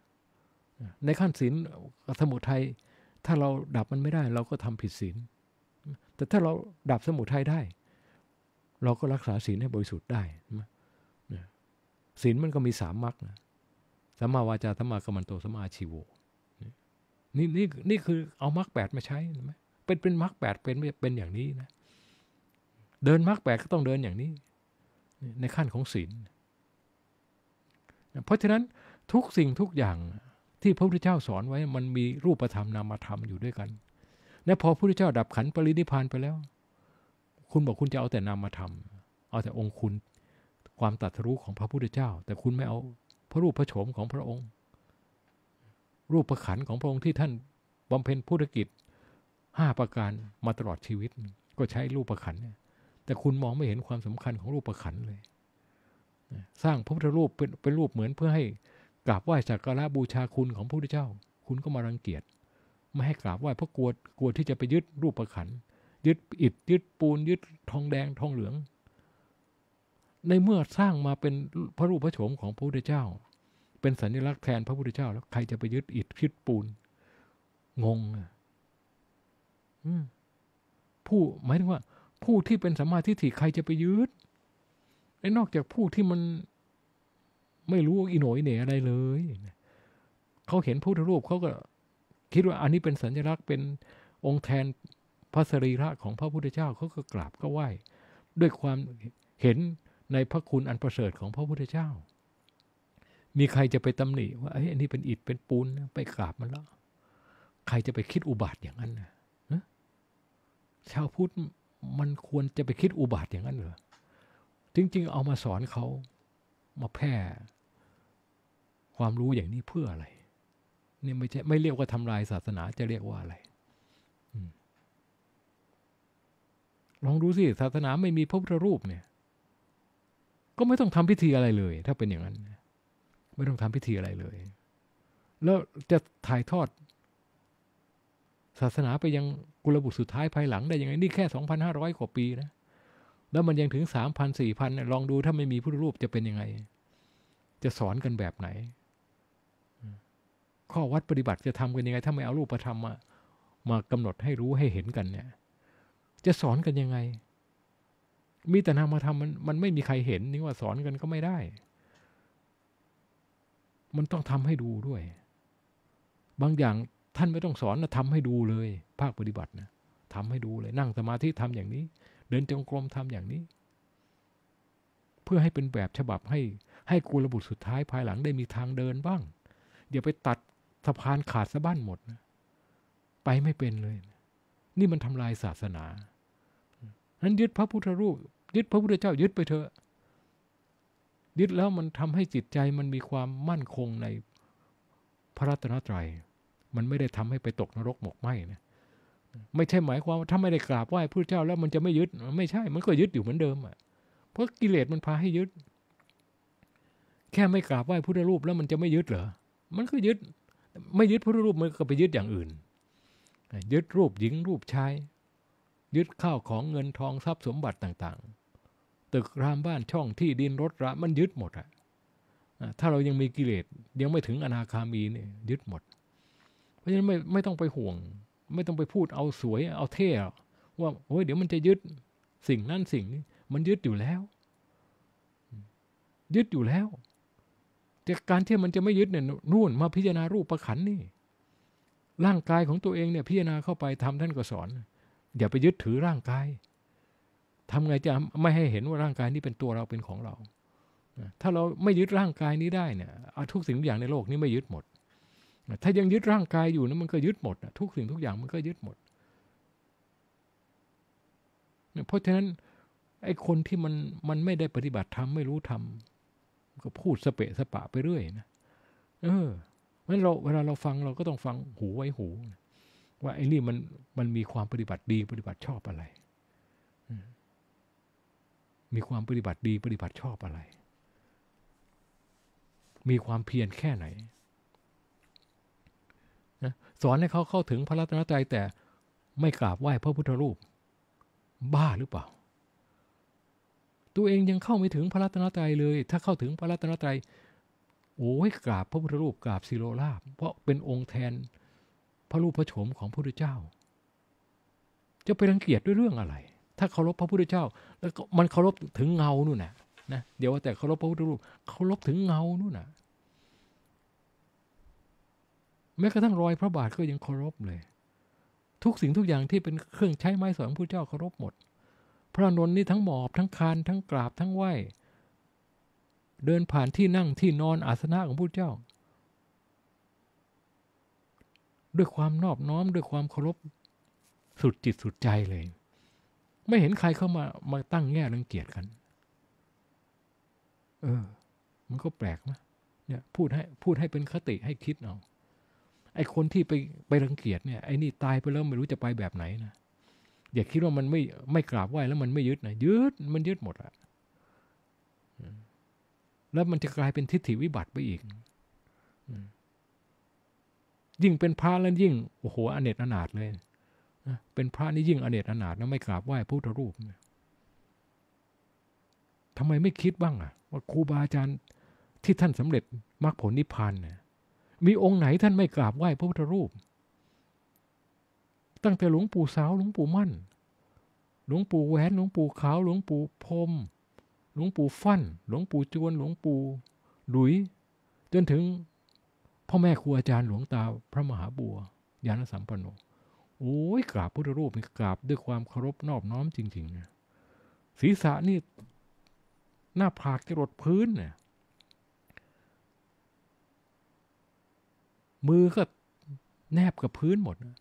ในขั้นศีลสมุทัยถ้าเราดับมันไม่ได้ เราก็ทำผิดศีล แต่ถ้าเราดับสมุทัยได้ เราก็รักษาศีลให้บริสุทธิ์ได้ศีลมันก็มีสามมรรคนะสัมมาวาจาสัมมากัมมันโตสัมมาชีโวนี่นี่นี่คือเอามรรคแปดมาใช่ไหมเป็นเป็นมรรคแปดเป็นเป็นอย่างนี้นะ เดินมรรคแปดก็ต้องเดินอย่างนี้ ในขั้นของศีลเพราะฉะนั้นทุกสิ่งทุกอย่างที่พระพุทธเจ้าสอนไว้มันมีรูปธรรมนามธรรมอยู่ด้วยกัน และพอพระพุทธเจ้าดับขันปรินิพานไปแล้ว คุณบอกคุณจะเอาแต่นามธรรม เอาแต่องค์คุณ ความตัดรู้ของพระพุทธเจ้า แต่คุณไม่เอาพระรูปพระโฉมของพระองค์ รูปประขันของพระองค์ที่ท่านบำเพ็ญพุทธกิจห้าประการมาตลอดชีวิต ก็ใช้รูปประขันเนี่ย แต่คุณมองไม่เห็นความสำคัญของรูปประขันเลย สร้างพระพุทธรูปเป็นเป็นรูปเหมือนเพื่อให้กราบไหว้สักการะบูชาคุณของพระพุทธเจ้า คุณก็มารังเกียจ ไม่ให้กราบไหว้เพราะกลัว กลัวที่จะไปยึดรูปประขัน ยึดอิฐยึดปูน ยึดทองแดงทองเหลือง ในเมื่อสร้างมาเป็นพระรูปพระโฉมของพระพุทธเจ้า เป็นสัญลักษณ์แทนพระพุทธเจ้าแล้วใครจะไปยึดอิฐยึดปูน งงอ่ะผู้หมายถึงว่า ผู้ที่เป็นสัมมาทิฏฐิใครจะไปยึดไอ้นอกจากผู้ที่มันไม่รู้อีโหนยเหนอะไรเลยเขาเห็นพุทธรูปเขาก็คิดว่าอันนี้เป็นสัญลักษณ์เป็นองค์แทนพระสรีระของพระพุทธเจ้า เขาก็กราบก็ไหว้ด้วยความเห็นในพระคุณอันประเสริฐของพระพุทธเจ้า มีใครจะไปตำหนิว่าไอ้อันนี้เป็นอิฐเป็นปูนไปกราบมันแล้วใครจะไปคิดอุบาทอย่างนั้นนะชาวพุทธมันควรจะไปคิดอุบาทอย่างนั้นเหรอ จริง ๆ เอามาสอนเขามาแพร่ความรู้อย่างนี้เพื่ออะไรนี่ไม่ใช่ไม่เรียกว่าทำลาย ศาสนาจะเรียกว่าอะไรลองดูสิ ศาสนาไม่มีพระพุทธรูป เนี่ย ก็ไม่ต้องทำพิธีอะไรเลย ถ้าเป็นอย่างนั้น ไม่ต้องทำพิธีอะไรเลย แล้วจะถ่ายทอด ศาสนาไปยังกุลบุตรสุดท้ายภายหลัง ได้ยังไงนี่แค่สองพันห้าร้อยกว่าปีนะ แล้วมันยังถึงสามพันสี่พันลองดูถ้าไม่มีพุทธรูปจะเป็นยังไง จะสอนกันแบบไหนข้อวัดปฏิบัติจะทำกันยังไงถ้าไม่เอารูปธรรมมามากำหนดให้รู้ให้เห็นกัน เนี่ย จะสอนกันยังไง มีแต่นามธรรมมันมันไม่มีใครเห็นนี่ว่าสอนกันก็ไม่ได้ มันต้องทำให้ดูด้วย บางอย่างท่านไม่ต้องสอนนะทำให้ดูเลย ภาคปฏิบัตินะทำให้ดูเลยนั่งสมาธิทำอย่างนี้ เดินจงกรมทำอย่างนี้ เพื่อให้เป็นแบบฉบับให้ให้กุลบุตรสุดท้ายภายหลังได้มีทางเดินบ้างอย่าไปตัดสะพานขาดสะบ้านหมดนะไปไม่เป็นเลย นี่มันทำลายศาสนานั้นยึดพระพุทธรูป ยึด พระพุทธเจ้ายึดไปเถอะ ยึดแล้วมันทำให้จิตใจมันมีความมั่นคงในพระรัตนตรัย มันไม่ได้ทำให้ไปตกนรกหมกไหมนะไม่ใช่หมายความว่าถ้าไม่ได้กราบไหว้พระเจ้าแล้วมันจะไม่ยึดไม่ใช่มันก็ยึดอยู่เหมือนเดิมอ่ะเพราะกิเลสมันพาให้ยึดแค่ไม่กราบไหว้พุทธรูปแล้วมันจะไม่ยึดเหรอ มันก็ยึดไม่ยึดพระรูปมันก็ไปยึดอย่างอื่นยึดรูปหญิง รูปชายยึดข้าวของเงินทองทรัพย์สมบัติต่างๆ ตึกรามบ้านช่องที่ดินรถระ มันยึดหมดอะถ้าเรายังมีกิเลสยังไม่ถึงอนาคามีเนี่ยยึดหมด เพราะฉะนั้นไม่ไม่ต้องไปห่วง ไม่ต้องไปพูดเอาสวยเอาเท่ว่าโอ้ยเดี๋ยวมันจะยึด สิ่งนั่นสิ่งนี้มันยึดอยู่แล้ว ยึดอยู่แล้วแต่การที่มันจะไม่ยึดเนี่ยนู่นมาพิจารณารูปประขันนี่ ร่างกายของตัวเองเนี่ย พิจารณาเข้าไปทำท่านก็สอน อย่าไปยึดถือร่างกายทำไงจะไม่ให้เห็นว่าร่างกายนี้เป็นตัวเราเป็นของเรา ถ้าเราไม่ยึดร่างกายนี้ได้เนี่ยทุกสิ่งทุกอย่างในโลกนี้ไม่ยึดหมด ถ้ายังยึดร่างกายอยู่นะมันก็ยึดหมดทุกสิ่งทุกอย่างมันก็ยึดหมด เพราะฉะนั้นไอ้คนที่มันมันไม่ได้ปฏิบัติธรรมไม่รู้ธรรมก็พูดสเปะสปะไปเรื่อยนะเออเพราะเราเวลาเราฟังเราก็ต้องฟังหูไว้หู ว่าไอ้นี่มันมันมีความปฏิบัติดีปฏิบัติชอบอะไรมีความปฏิบัติดีปฏิบัติชอบอะไร มีความเพียรแค่ไหนนะสอนให้เขาเข้าถึงพระรัตนตรัยแต่ไม่กราบไหว้พระพุทธรูป บ้าหรือเปล่าตัวเองยังเข้าไม่ถึงพระรัตนตรัยเลย ถ้าเข้าถึงพระรัตนตรัย โอ้ยกราบพระพุทธรูปกราบศิโลราบเพราะเป็นองค์แทนพระรูปพระโฉมของพระพุทธเจ้า จะไปรังเกียจด้วยเรื่องอะไร ถ้าเคารพพระพุทธเจ้า แล้วมันเคารพถึงเงานู่นน่ะนะ เดี๋ยวว่าแต่เคารพพระพุทธรูปเคารพถึงเงานู่นน่ะ แม้กระทั่งรอยพระบาทก็ยังเคารพเลย ทุกสิ่งทุกอย่างที่เป็นเครื่องใช้ไม้สอยของพระเจ้าเคารพหมดพระนนท์นี่ทั้งหมอบทั้งคานทั้งกราบ ทั้งไหวเดินผ่านที่นั่งที่นอนอาสนะของพระเจ้า ด้วยความนอบน้อมด้วยความเคารพสุดจิตสุดใจเลย ไม่เห็นใครเข้ามามาตั้งแง่รังเกียจกัน เออ มันก็แปลกนะเนี่ย พูดให้พูดให้เป็นคติให้คิดเอาไอ้คนที่ไปไปรังเกียจเนี่ยไอ้นี่ตายไปแล้ว ไม่รู้จะไปแบบไหนนะอย่าคิดว่ามันไม่ไม่กราบไหว้ แล้วมันไม่ยึดนะยึดมันยึดหมดอะแล้วมันจะกลายเป็นทิฏฐิวิบัติไปอีกยิ่งเป็นพระแล้วยิ่งโอ้โหอเนจอนาถเลยเป็นพระนี่ยิ่งอเนจอนาถนะไม่กราบไหว้พุทธรูปทำไมไม่คิดบ้างอะว่าครูบาอาจารย์ที่ท่านสำเร็จมรรคผลนิพพานเนี่ย มีองค์ไหนท่านไม่กราบไหว้ พระพุทธรูปตั้งแต่หลวงปู่สาว หลวงปู่มั่น หลวงปู่แหวน หลวงปู่ขาว หลวงปู่พรมหลวงปู่ฟั่นหลวงปู่จวน หลวงปู่หลุย จนถึงพ่อแม่ครูอาจารย์หลวงตา พระมหาบัวยานสัมปันโนโอ้ยกราบพุทธรูปนี่กราบด้วยความเคารพนอบน้อมจริงๆนะศีรษะนี่หน้าผากจะรดพื้นเนี่ย มือก็แนบกับพื้นหมดนะ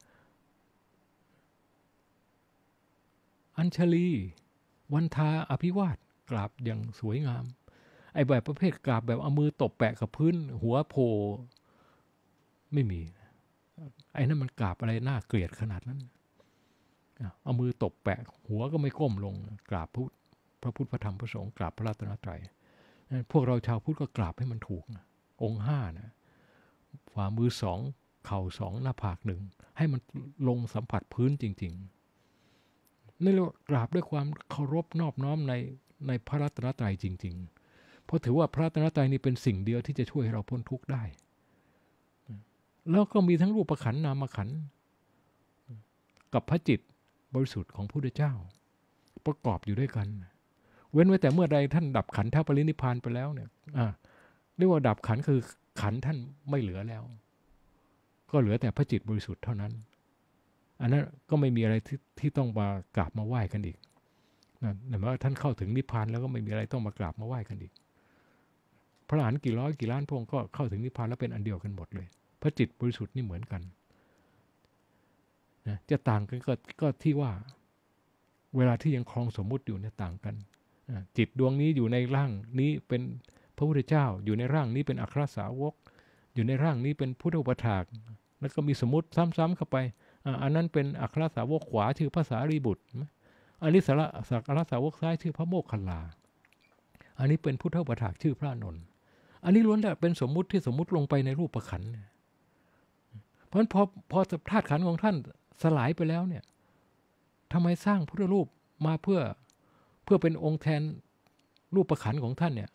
อัญชลีวันทาอภิวาทกราบอย่างสวยงาม ไอ้แบบประเภทกราบแบบเอามือตบแปะกับพื้น หัวโผไม่มี ไอ้นั่นมันกราบอะไรน่าเกลียดขนาดนั้นเอามือตบแปะ หัวก็ไม่ก้มลงกราบพุทธพระพุทธพระธรรมพระสงฆ์กราบพระราตนตรัยพวกเราชาวพุทธก็กราบให้มันถูกองห้านะฝ่ามือสองเข่าสองหน้าผากหนึ่งให้มันลงสัมผัสพื้นจริง ๆนี่เรียกว่ากราบด้วยความเคารพนอบน้อมในในพระรัตนตรัยจริงๆ เพราะถือว่าพระรัตนตรัยนี่เป็นสิ่งเดียวที่จะช่วยให้เราพ้นทุกข์ได้ แล้วก็มีทั้งรูปขันนามขันกับพระจิตบริสุทธิ์ของพระพุทธเจ้า ประกอบอยู่ด้วยกัน เว้นไว้แต่เมื่อใดท่านดับขันท่าปรินิพานไปแล้วเนี่ย อ่าเรียกว่าดับขันคือขันท่านไม่เหลือแล้ว ก็เหลือแต่พระจิตบริสุทธิ์เท่านั้นอันนั้นก็ไม่มีอะไรที่ที่ต้องมากราบมาไหว้กันอีกนหแต่ว่าท่านเข้าถึงนิพพานแล้วก็ไม่มีอะไรต้องมากราบมาไหว้กันอีก พระหลานกี่ร้อยกี่ล้านพงก็เข้าถึงนิพพานแล้วเป็นอันเดียวกันหมดเลย พระจิตบริสุทธิ์นี่เหมือนกันนะจะต่างกันกก็ที่ว่าเวลาที่ยังครองสมมุติอยู่เนี่ยต่างกันนะจิตดวงนี้อยู่ในร่างนี้เป็นพระพุทธเจ้า อยู่ในร่างนี้เป็นอัครสาวก อยู่ในร่างนี้เป็นพุทธอุปถาก แล้วก็มีสมมติซ้ำ ๆเข้าไปอันนั้นเป็นอัครสาวกขวาชื่อภาษารีบุตรอันนี้สาระสักรสาวกซ้ายชื่อพระโมกขลา อันนี้เป็นพุทธประถากชื่อพระนนท์อันนี้ล้วนแต่เป็นสมมุติที่สมมุติลงไปในรูปประขัน เพราะฉะนั้นพอพอธาตุขันของท่านสลายไปแล้วเนี่ยทำไมสร้างพุทธรูปมาเพื่อเพื่อเป็นองค์แทนรูปประขันของท่านเนี่ย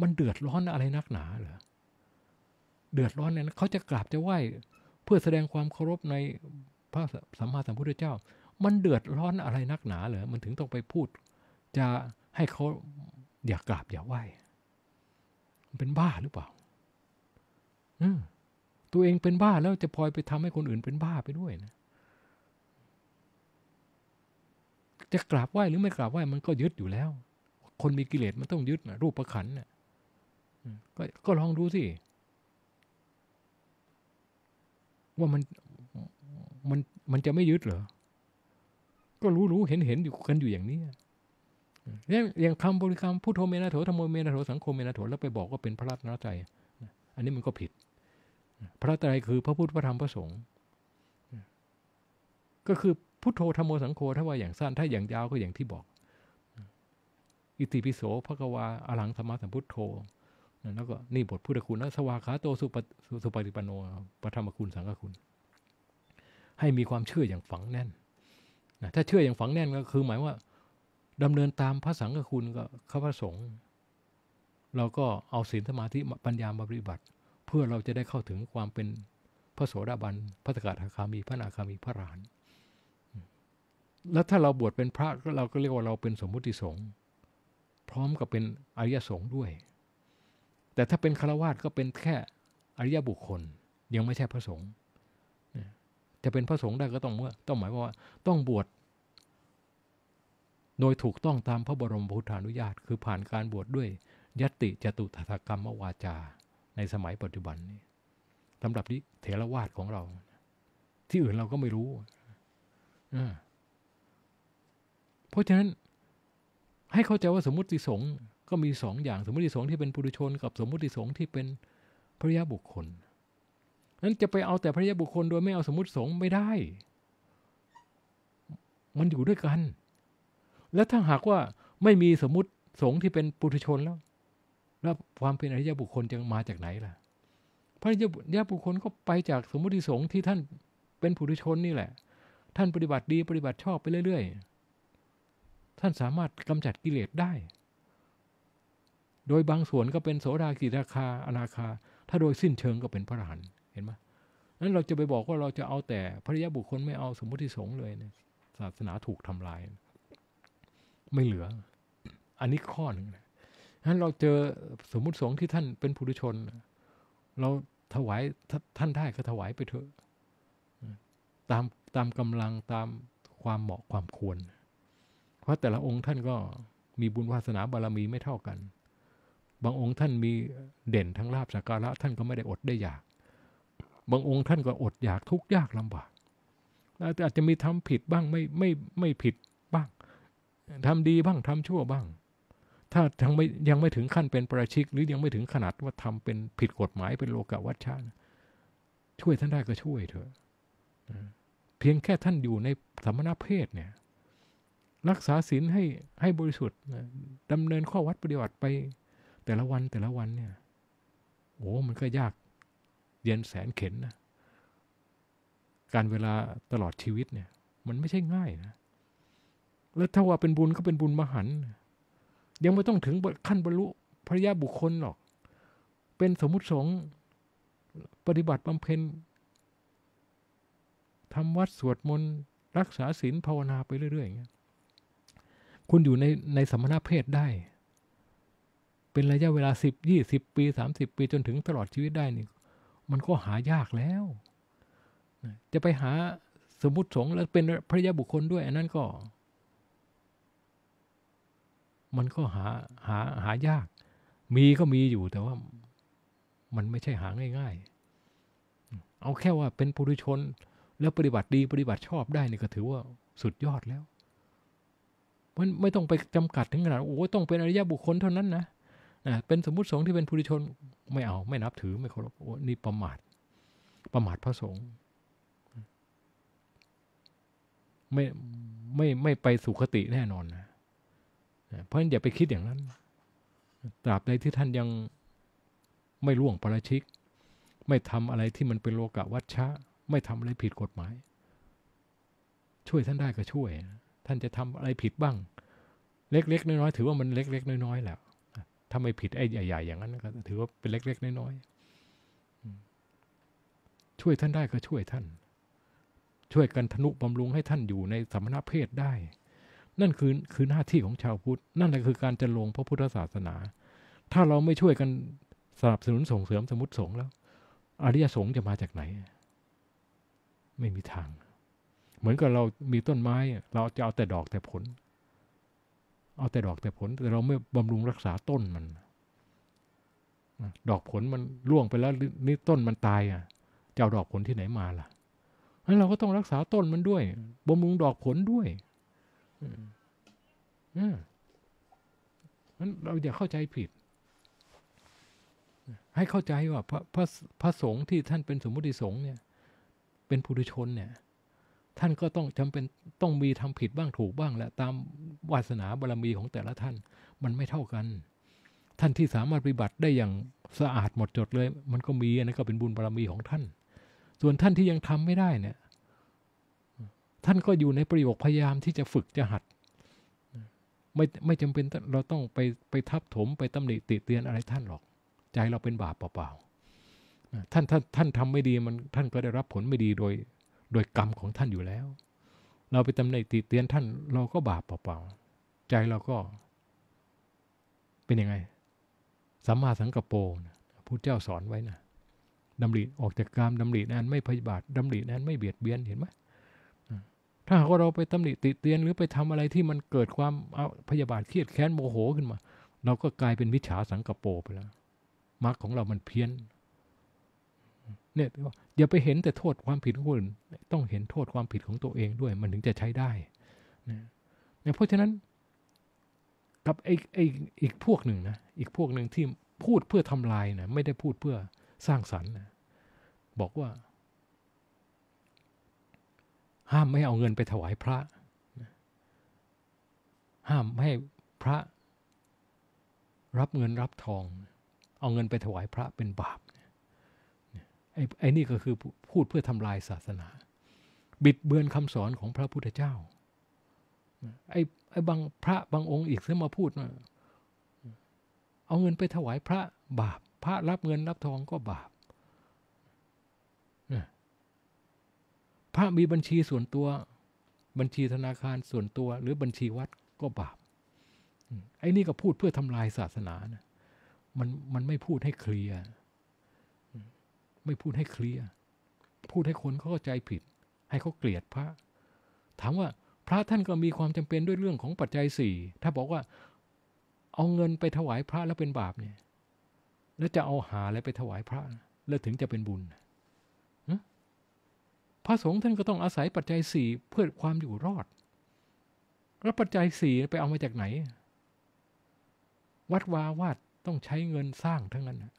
มันเดือดร้อนอะไรนักหนาเหรอเดือดร้อนเนี่ยเขาจะกราบจะไหว้เพื่อแสดงความเคารพในพระสัมมาสัมพุทธเจ้า มันเดือดร้อนอะไรนักหนา เหรอมันถึงต้องไปพูด จะให้เขาอย่ากราบอย่าไหว้ เป็นบ้าหรือเปล่าตัวเองเป็นบ้าแล้วจะพลอยไปทำให้คนอื่นเป็นบ้าไปด้วยนะจะกราบไหว้หรือไม่กราบไหว้ มันก็ยึดอยู่แล้ว คนมีกิเลสมันต้องยึดนะรูปประคันนะกก็ลองดูสิว่ามันมันมันจะไม่ยึดเหรอ ก็รู้รู้เห็นเห็นอยู่กันอยู่อย่างนี้รื่องอย่างคำบริกรรมพุทโธเมนะโถธรรมเมนะโถสังโฆเมนะโถแล้วไปบอกว่าเป็นพระรัตนใจอันนี้มันก็ผิด พระตรัยคือพระพุทธพระธรรมพระสงฆ์ ก็คือ พุทโธธรรมโมสังโฆถ้าว่าอย่างสั้นถ้าอย่างยาวก็อย่างที่บอก อิติปิโสภะกวาอรหังสมาสัมพุทโธแล้วก็นี่บทพุทธคุณนะสวากขาโตสุปสุปฏิปโนปธรรมคุณสังฆคุณ ให้มีความเชื่ออย่างฝังแน่น ถ้าเชื่ออย่างฝังแน่นก็คือหมายว่า ดำเนินตามพระสังฆคุณก็ข้าพระสงฆ์เราก็เอาศีลสมาธิปัญญามาปฏิบัติ เพื่อเราจะได้เข้าถึงความเป็นพระโสดาบันพระสกทาคามีพระนาคามีพระรานแล้วถ้าเราบวชเป็นพระเราก็เรียกว่าเราเป็นสมมุติสงฆ์พร้อมกับเป็นอริยสงฆ์ด้วยแต่ถ้าเป็นคารวาสก็เป็นแค่อริยบุคคล ยังไม่ใช่พระสงฆ์จะเป็นพระสงฆ์ได้ก็ต้องเมื่อต้องหมายว่าต้องบวชโดยถูกต้องตามพระบรมพุทธานุญาตคือผ่านการบวชดด้วยยติจตุถกรรมวาจา ในสมัยปัจจุบันนี้สำหรับนี้เถรวาทของเรา ที่อื่นเราก็ไม่รู้เพราะฉะนั้น ให้เข้าใจว่าสมมติสงฆ์ก็มีสองอย่างสมมติสงที่เป็นปุถุชน กับสมมติสงที่เป็นพระยาบุคคล นั้นจะไปเอาแต่พระยาบุคคลโดยไม่เอาสมมติสงไม่ได้ มันอยู่ด้วยกัน และถ้าหากว่าไม่มีสมมติสงที่เป็นปุถุชนแล้ว แล้วความเป็นอริยบุคคลจะมาจากไหนล่ะพระยาิยบุคคลก็ไปจากสมมติสงที่ท่านเป็นปุถุชนนี่แหละ ท่านปฏิบัติดีปฏิบัติชอบไปเรื่อยๆ ท่านสามารถกำจัดกิเลสได้โดยบางส่วนก็เป็นโสดา กิราคาอนาคา ถ้าโดยสิ้นเชิงก็เป็นพระอรหันต์ เห็นไหมนั้นเราจะไปบอกว่าเราจะเอาแต่พระยะบุคคลไม่เอาสมมติสงฆ์เลยเนี่ย ศาสนาถูกทำลาย ไม่เหลือ อันนี้ข้อหนึ่งนะนั้นเราเจอสมมติสงฆ์ที่ท่านเป็นผู้ดุชน เราถวายท่านได้ก็ถวายไปเถอะ ตามตามกำลังตามความเหมาะความควร เพราะแต่ละองค์ท่านก็มีบุญวาสนาบารรมีไม่เท่ากันบางองค์ท่านมีเด่นทั้งลาบสักการะท่านก็ไม่ได้อดได้อยาก บางองค์ท่านก็อดอยากทุกยากลำบากอาจจะมีทำผิดบ้าง ไม่ ไม่ไม่ผิดบ้าง ทำดีบ้าง ทำชั่วบ้าง ถ้ายังไม่ยังไม่ถึงขั้นเป็นประชิกหรือยังไม่ถึงขนาดว่าทำเป็นผิดกฎหมายเป็นโลกวัชชาช่วยท่านได้ก็ช่วยเถอะ เพียงแค่ท่านอยู่ในสมณเพศเนี่ย รักษาศีลให้ให้บริสุทธิ์ดำเนินข้อวัดปฏิบัติไปแต่ละวันแต่ละวันเนี่ย โอ้มันก็ยากเย็นแสนเข็นนะการเวลาตลอดชีวิต เนี่ย มันไม่ใช่ง่ายนะ แล้วถ้าว่าเป็นบุญก็เป็นบุญมหันยังไม่ต้องถึงขั้นบรรลุพระญาบุคคลหรอก เป็นสมมุติสงฆ์ปฏิบัติบำเพ็ญทำวัดสวดมนต์รักษาศีลภาวนาไปเรื่อยๆอย่างเงี้ยคุณอยู่ในในสมณเพศได้เป็นระยะเวลาสิบยี่สิบปีสามสิบปีจนถึงตลอดชีวิตได้นี่ มันก็หายากแล้ว จะไปหาสมมติสงแล้วเป็นพระยะบุคคลด้วยอันนั้นก็ มันก็หาหาหายาก มีก็มีอยู่แต่ว่ามันไม่ใช่หาง่ายๆ เอาแค่ว่าเป็นปุถุชนแล้วปฏิบัติดีปฏิบัติชอบได้นี่ก็ถือว่าสุดยอดแล้วมันไม่ต้องไปจำกัดถึงขนาดโอ้ต้องเป็นอริยบุคคลเท่านั้นนะนะเป็นสมมุติสงฆ์ที่เป็นผู้ดิชนไม่เอา ไม่นับถือไม่เคารพนี่ประมาท ประมาทพระสงฆ์ไม่ไม่ไม่ไปสุคติแน่นอนนะเพราะฉะนั้นอย่าไปคิดอย่างนั้น ตราบใดที่ท่านยังไม่ล่วงประชิก ไม่ทำอะไรที่มันเป็นโลกะวัชชะไม่ทำอะไรผิดกฎหมาย ช่วยท่านได้ก็ช่วย ท่านจะทำอะไรผิดบ้าง เล็กๆน้อยๆ ถือว่ามันเล็กๆน้อยๆแล้วถ้าไม่ผิดไอ้ใหญ่ๆอย่างนั้นก็ถือว่าเป็นเล็ก ๆ น้อยๆช่วยท่านได้ก็ช่วยท่าน ช่วยกันทนุบำรุงให้ท่านอยู่ในสมณเพศได้ นั่นคือคือหน้าที่ของชาวพุทธนั่นแหละคือการจะลงพระพุทธศาสนา ถ้าเราไม่ช่วยกันสนับสนุนส่งเสริมสมุติสงแล้ว อริยสงจะมาจากไหน ไม่มีทาง เหมือนกับเรามีต้นไม้เราจะเอาแต่ดอกแต่ผลเอาแต่ดอกแต่ผล แต่เราไม่บำรุงรักษาต้นมันดอกผลมันร่วงไปแล้วนี่ต้นมันตายอ่ะจะเอาดอกผลที่ไหนมาล่ะงั้นเราก็ต้องรักษาต้นมันด้วยบำรุงดอกผลด้วยนั้นเราอย่าเข้าใจผิด ให้เข้าใจว่า พระพระพระสงฆ์ที่ท่านเป็นสมมุติสงฆ์เนี่ยเป็นผู้ดุชนเนี่ยท่านก็ต้องจำเป็นต้องมีทำผิดบ้างถูกบ้างแหละตามวาสนาบารรมีของแต่ละท่าน มันไม่เท่ากัน ท่านที่สามารถปฏิบัติได้อย่างสะอาดหมดจดเลย มันก็มีอันนั้นก็เป็นบุญบารรมีของท่าน ส่วนท่านที่ยังทำไม่ได้เนี่ย ท่านก็อยู่ในประโยคพยายามที่จะฝึกจะหัดไม่ไม่จำเป็นเราต้องไปไปทับถมไปตำหนิติเตียนอะไรท่านหรอกใจเราเป็นบาปเปล่าๆท่านท่านท่านทำไม่ดีมันท่านก็ได้รับผลไม่ดีโดยโดยกรรมของท่านอยู่แล้ว เราไปตำหนิติเตียนท่านเราก็บาปเปล่าๆ ใจเราก็เป็นยังไง สัมมาสังกปรนะพระเจ้าสอนไว้นะดำริออกจากกรรมดำรินั้นไม่พยาบาทดำรินั้นไม่เบียดเบียนเห็นไหมถ้าหากเราไปตำหนิติเตียนหรือไปทำอะไรที่มันเกิดความ เอาพยาบาทเครียดแค้นโมโหขึ้นมา เราก็กลายเป็นวิชาสังกโปไปแล้ว มรรคของเรามันเพี้ยนเนี่ยอย่าไปเห็นแต่โทษความผิดของคนต้องเห็นโทษความผิดของตัวเองด้วย มันถึงจะใช้ได้นะเพราะฉะนั้นกับไอ้ไอ้อีกพวกหนึ่งนะอีกพวกหนึ่งที่พูดเพื่อทำลายนะไม่ได้พูดเพื่อสร้างสรรค์นะบอกว่า ห้ามไม่เอาเงินไปถวายพระ ห้ามไม่ให้พระรับเงินรับทอง เอาเงินไปถวายพระเป็นบาปไอ้ไอ้นี่ก็คือพูดเพื่อทำลายศาสนา บิดเบือนคำสอนของพระพุทธเจ้าไอ้ไอ้บางพระบางองค์ อีกเสียมาพูดนะเอาเงินไปถวายพระบาป พระรับเงินรับทองก็บาปพระมีบัญชีส่วนตัว บัญชีธนาคารส่วนตัว หรือบัญชีวัดก็บาปไอ้นี่ก็พูดเพื่อทำลายศาสนานะมันมันไม่พูดให้เคลียร์ไม่พูดให้เคลียร์ พูดให้คนเข้าใจผิด ให้เขาเกลียดพระ ถามว่าพระท่านก็มีความจำเป็นด้วยเรื่องของปัจจัยสี่ ถ้าบอกว่าเอาเงินไปถวายพระแล้วเป็นบาปเนี่ย แล้วจะเอาหาอะไรไปถวายพระแล้วถึงจะเป็นบุญพระสงฆ์ท่านก็ต้องอาศัยปัจจัยสี่เพื่อความอยู่รอด แล้วปัจจัยสี่ไปเอามาจากไหน วัดวาวาดต้องใช้เงินสร้างทั้งนั้นนะ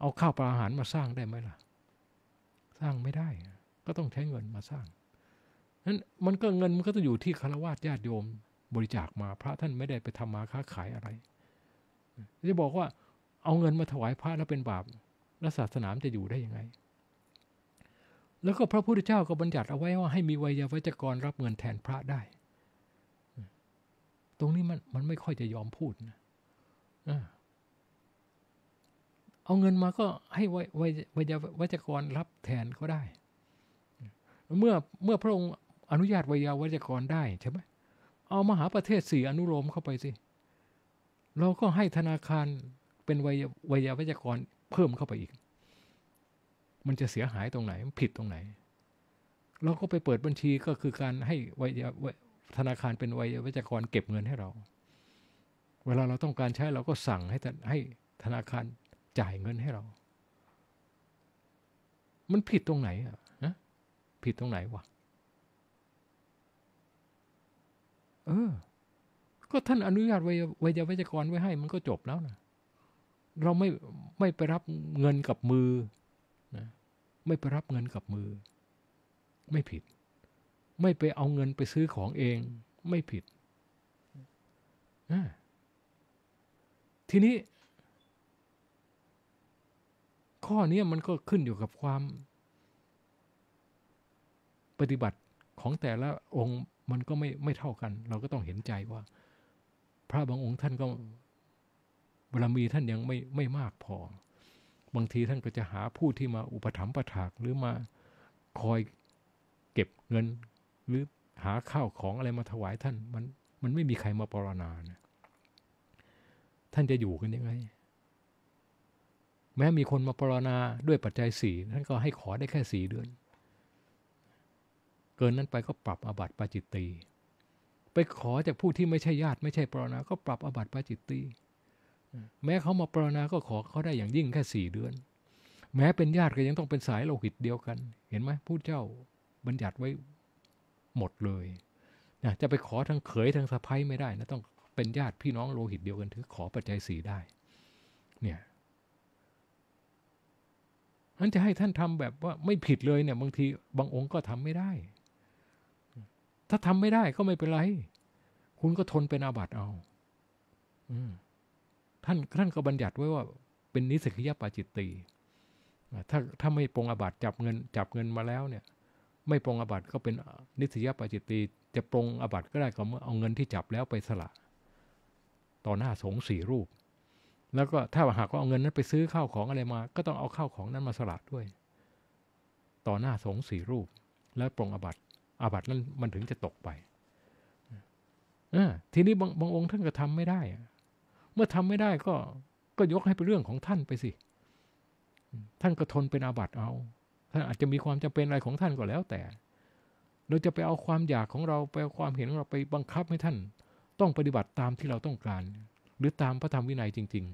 เอาข้าวปลาอาหารมาสร้างได้ไหมล่ะ สร้างไม่ได้ก็ต้องใช้เงินมาสร้างนั้นมันก็เงินมันก็ต้องอยู่ที่คารวะญาติโยมบริจาคมาพระท่านไม่ได้ไปทำมาค้าขายอะไรจะบอกว่า เอาเงินมาถวายพระแล้วเป็นบาปแล้วศาสนามจะอยู่ได้ยังไง แล้วก็พระพุทธเจ้าก็บัญญัติเอาไว้ว่าให้มีวัยาวัจกรรับเงินแทนพระได้ ตรงนี้มันมันไม่ค่อยจะยอมพูดนะเอาเงินมาก็ให้ไวไวัจกรรับแทนก็ได้ เมื่อเมื่อพระองค์อนุญาตไวยาวัจกรได้ ใช่ไหมเอามหาประเทศสี่อนุโลมเข้าไปสิ เราก็ให้ธนาคารเป็นวไวยาวัจกรเพิ่มเข้าไปอีก มันจะเสียหายตรงไหนผิดตรงไหน เราก็ไปเปิดบัญชีก็คือการให้วยาธนาคารเป็นไวยาวัจกรเก็บเงินให้เรา เวลาเราต้องการใช้เราก็สั่งให้ให้ธนาคารจ่ายเงินให้เรา มันผิดตรงไหนอ่ะนะผิดตรงไหน วะ เออ ก็ท่านอนุญาตไว้ไว้ยาวิจกรไว้ให้ มันก็จบแล้วนะ เราไม่ไม่ไปรับเงินกับมือ นะ ไม่ไปรับเงินกับมือ ไม่ผิด ไม่ไปเอาเงินไปซื้อของเอง ไม่ผิด ทีนี้ข้อนี้มันก็ขึ้นอยู่กับความปฏิบัติของแต่ละองค์มันก็ไม่ไม่เท่ากัน เราก็ต้องเห็นใจว่า พระบางองค์ท่านก็บารมีท่านยังไม่ไม่มากพอบางทีท่านก็จะหาผู้ที่มาอุปถัมภ์ประถากหรือมาคอยเก็บเงินหรือหาข้าวของอะไรมาถวายท่านมันมันไม่มีใครมาปรนนานะท่านจะอยู่กันยังไงแม้มีคนมาปรณาด้วยปัจจัยสี่ท่านก็ให้ขอได้แค่สี่เดือน เกินนั้นไปก็ปรับอบัติปาจิตตีไปขอจากผู้ที่ไม่ใช่ญาติไม่ใช่ปรณาก็ปรับอบัติปาจิตตีแม้เขามาปรณาก็ขอเขาได้อย่างยิ่งแค่สี่เดือน แม้เป็นญาติก็ยังต้องเป็นสายโลหิตเดียวกัน เห็นไหมผู้เจ้าบัญญัติไว้หมดเลย นะ จะไปขอทางเขยทางสะพ้ยไม่ได้นะต้องเป็นญาติพี่น้องโลหิตเดียวกันถึงขอปัจจัยสีได้ เนี่ยนั้นจะให้ท่านทำแบบว่าไม่ผิดเลยเนี่ย บางทีบางองค์ก็ทำไม่ได้ ถ้าทำไม่ได้ก็ไม่เป็นไร คุณก็ทนเป็นอาบัติเอาอท่านท่านก็บัญญัติไว้ว่า เป็นนิสกิยปาจิตตีถ้าถ้าไม่ปรงอาบัติจับเงิน จับเงินมาแล้วเนี่ย ไม่ปรงอาบัติก็เป็นนิสกิยปาจิตตีจะปรงอาบัติก็ได้ก็เมื่อเอาเงินที่จับแล้วไปสละ ต่อหน้าสงสี่รูปแล้วก็ถ้าหากว่าเอาเงินนั้นไปซื้อข้าวของอะไรมา ก็ต้องเอาข้าวของนั้นมาสละด้วย ต่อหน้าสงสี่รูป แล้วปรงอบัตอบัตนั้นมันถึงจะตกไปอทีนี้บางบางองค์ท่านก็ทำไม่ได้ เมื่อทำไม่ได้ก็ ก็ยกให้เป็นเรื่องของท่านไปสิท่านก็ทนเป็นอาบัตเอาท่านอาจจะมีความจำเป็นอะไรของท่านก็แล้วแต่ เราจะไปเอาความอยากของเราไปเอาความเห็นของเราไปบังคับให้ท่าน ต้องปฏิบัติตามที่เราต้องการหรือตามพระธรรมวินัยจริง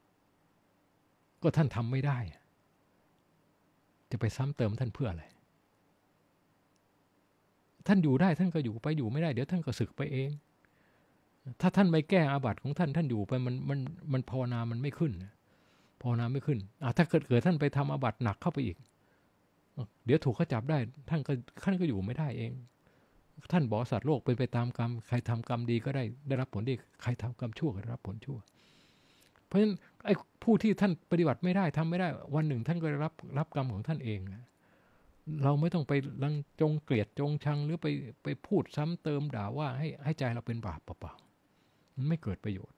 ๆ ก็ท่านทำไม่ได้ จะไปซ้ำเติมท่านเพื่ออะไร ท่านอยู่ได้ ท่านก็อยู่ไปอยู่ไม่ได้ เดี๋ยวท่านก็สึกไปเอง ถ้าท่านไม่แก้อาบัติของท่าน ท่านอยู่ไปมันมันมันภาวนา มันไม่ขึ้นภาวนาไม่ขึ้นอถ้าเกิดเกิดท่านไปทำอาบัติหนักเข้าไปอีก เดี๋ยวถูกเขาจับได้ ท่านก็ท่านก็อยู่ไม่ได้เองท่านบอกสัตว์โลกเป็นไปตามกรรมใครทำกรรมดีก็ได้ได้รับผลดีใครทำกรรมชั่วก็ได้รับผลชั่ว เพราะฉะนั้นไอ้ผู้ที่ท่านปฏิบัติไม่ได้ทำไม่ได้ วันหนึ่งท่านก็ได้รับรับกรรมของท่านเองเราไม่ต้องไปลังจงเกลียดจงชังหรือไปไปพูดซ้ำเติมด่าว่าให้ให้ใจเราเป็นบาปเปล่าๆมันไม่เกิดประโยชน์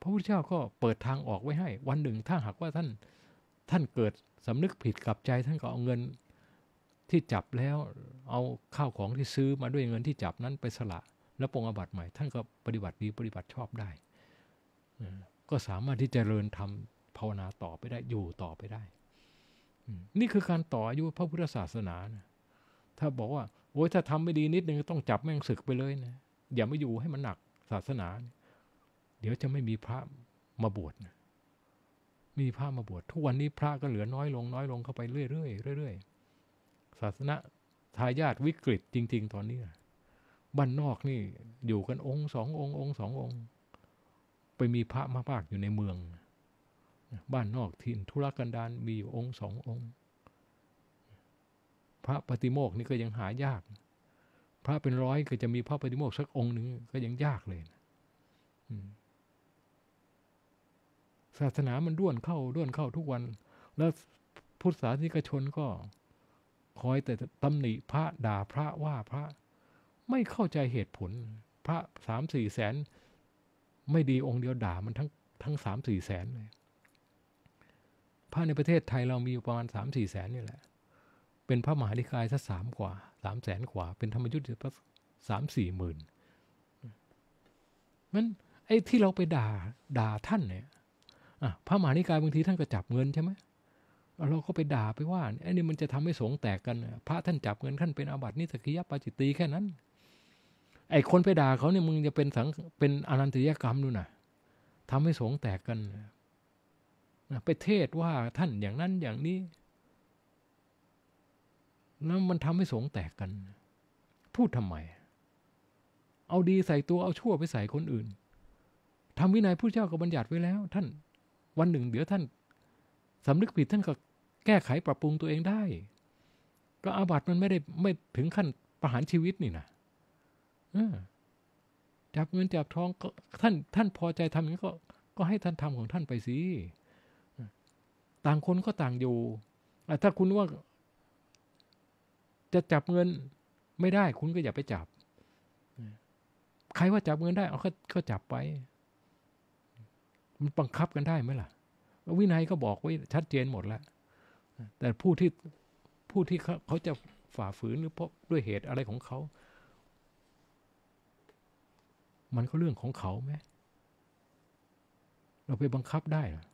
พระพุทธเจ้าก็เปิดทางออกไว้ให้ วันหนึ่งถ้าหากว่าท่าน ท่านเกิดสำนึกผิดกับใจท่านก็เอาเงินที่จับแล้วเอาข้าวของที่ซื้อมาด้วยเงินที่จับนั้นไปสละ แล้วปรงอบัติใหม่ ท่านก็ปฏิบัติดีปฏิบัติชอบได้ก็สามารถที่จะเริญทำภาวนาต่อไปได้อยู่ต่อไปได้นี่คือการต่ออายุพระพุทธศาสนานะถ้าบอกว่าโอ้ยถ้าทำไม่ดีนิดนึงต้องจับแม่งศึกไปเลยนะอย่าไม่อยู่ให้มันหนักศาสนาเดี๋ยวจะไม่มีพระมาบวชนะมีพระมาบวชทุกวันนี้พระก็เหลือน้อยลงน้อยลงเข้าไปเรื่อยๆเรื่อยๆศาสนาทายาทวิกฤตจริง ๆ ตอนนี้ บ้านนอกนี่อยู่กันองค์สององค์องค์สององค์ ไปมีพระมากๆอยู่ในเมือง บ้านนอกทินธุรกันดารมีอยู่องค์สององค์ พระปฏิโมกนี่ก็ยังหายาก พระเป็นร้อยก็จะมีพระปฏิโมกสักองค์หนึ่งก็ยังยากเลยนะศาสนามันด้วนเข้าด้วนเข้าทุกวัน แล้วพุทธศาสนิกชนก็คอยแต่ตำหนิพระด่าพระว่าพระไม่เข้าใจเหตุผลพระสามสี่แสน ไม่ดีองค์เดียวด่ามันทั้งทั้งสามสี่แสนเลยพระในประเทศไทยเรามีอยู่ประมาณสามสี่แสนนี่แหละ เป็นพระมหาธิกายสักสามกว่าสามแสนกว่าเป็นธรรมยุทธ์สามสี่หมื่นมันไอ้ที่เราไปด่าด่าท่านเนี่ยพระมหานิกายบางทีท่านก็จับเงินใช่ไหมเราก็ไปด่าไปว่าไอ้นี่มันจะทำให้สงแตกกัน พระ ท่านจับเงินท่านเป็นอาบัตินิสกิยปาจิตตีแค่นั้น ไอ้คนไปด่าเขาเนี่ยมึงจะเป็นสัง เป็นอนันตริยกรรมดูนะทำให้สงแตกกันนะไปเทศว่าท่านอย่างนั้นอย่างนี้ แล้วมันทำให้สงแตกกัน พูดทำไม เอาดีใส่ตัวเอาชั่วไปใส่คนอื่นทำวินัยผู้เจ้าก็บัญญัติไว้แล้ว ท่าน วันหนึ่งเดี๋ยวท่านสำนึกผิดท่านก็แก้ไขปรับปรุงตัวเองได้ ก็อาบัติมันไม่ได้ ไม่ถึงขั้นประหารชีวิตนี่นะจับเงินจับทองก็ท่าน ท่านพอใจทำอย่างนี้ก็ก็ให้ท่านทำของท่านไปสิต่างคนก็ต่างอยู่ถ้าคุณว่าจะจับเงินไม่ได้ คุณก็อย่าไปจับ ใครว่าจับเงินได้เอาก็จับไป มันบังคับกันได้ไหมล่ะวินัยก็บอกไว้ ชัดเจนหมดแล้วแต่ผู้ที่ผู้ที่เขาจะฝ่าฝืนหรือเพราะด้วยเหตุอะไรของเขา มันก็เรื่องของเขาไหม เราไปบังคับได้หรอ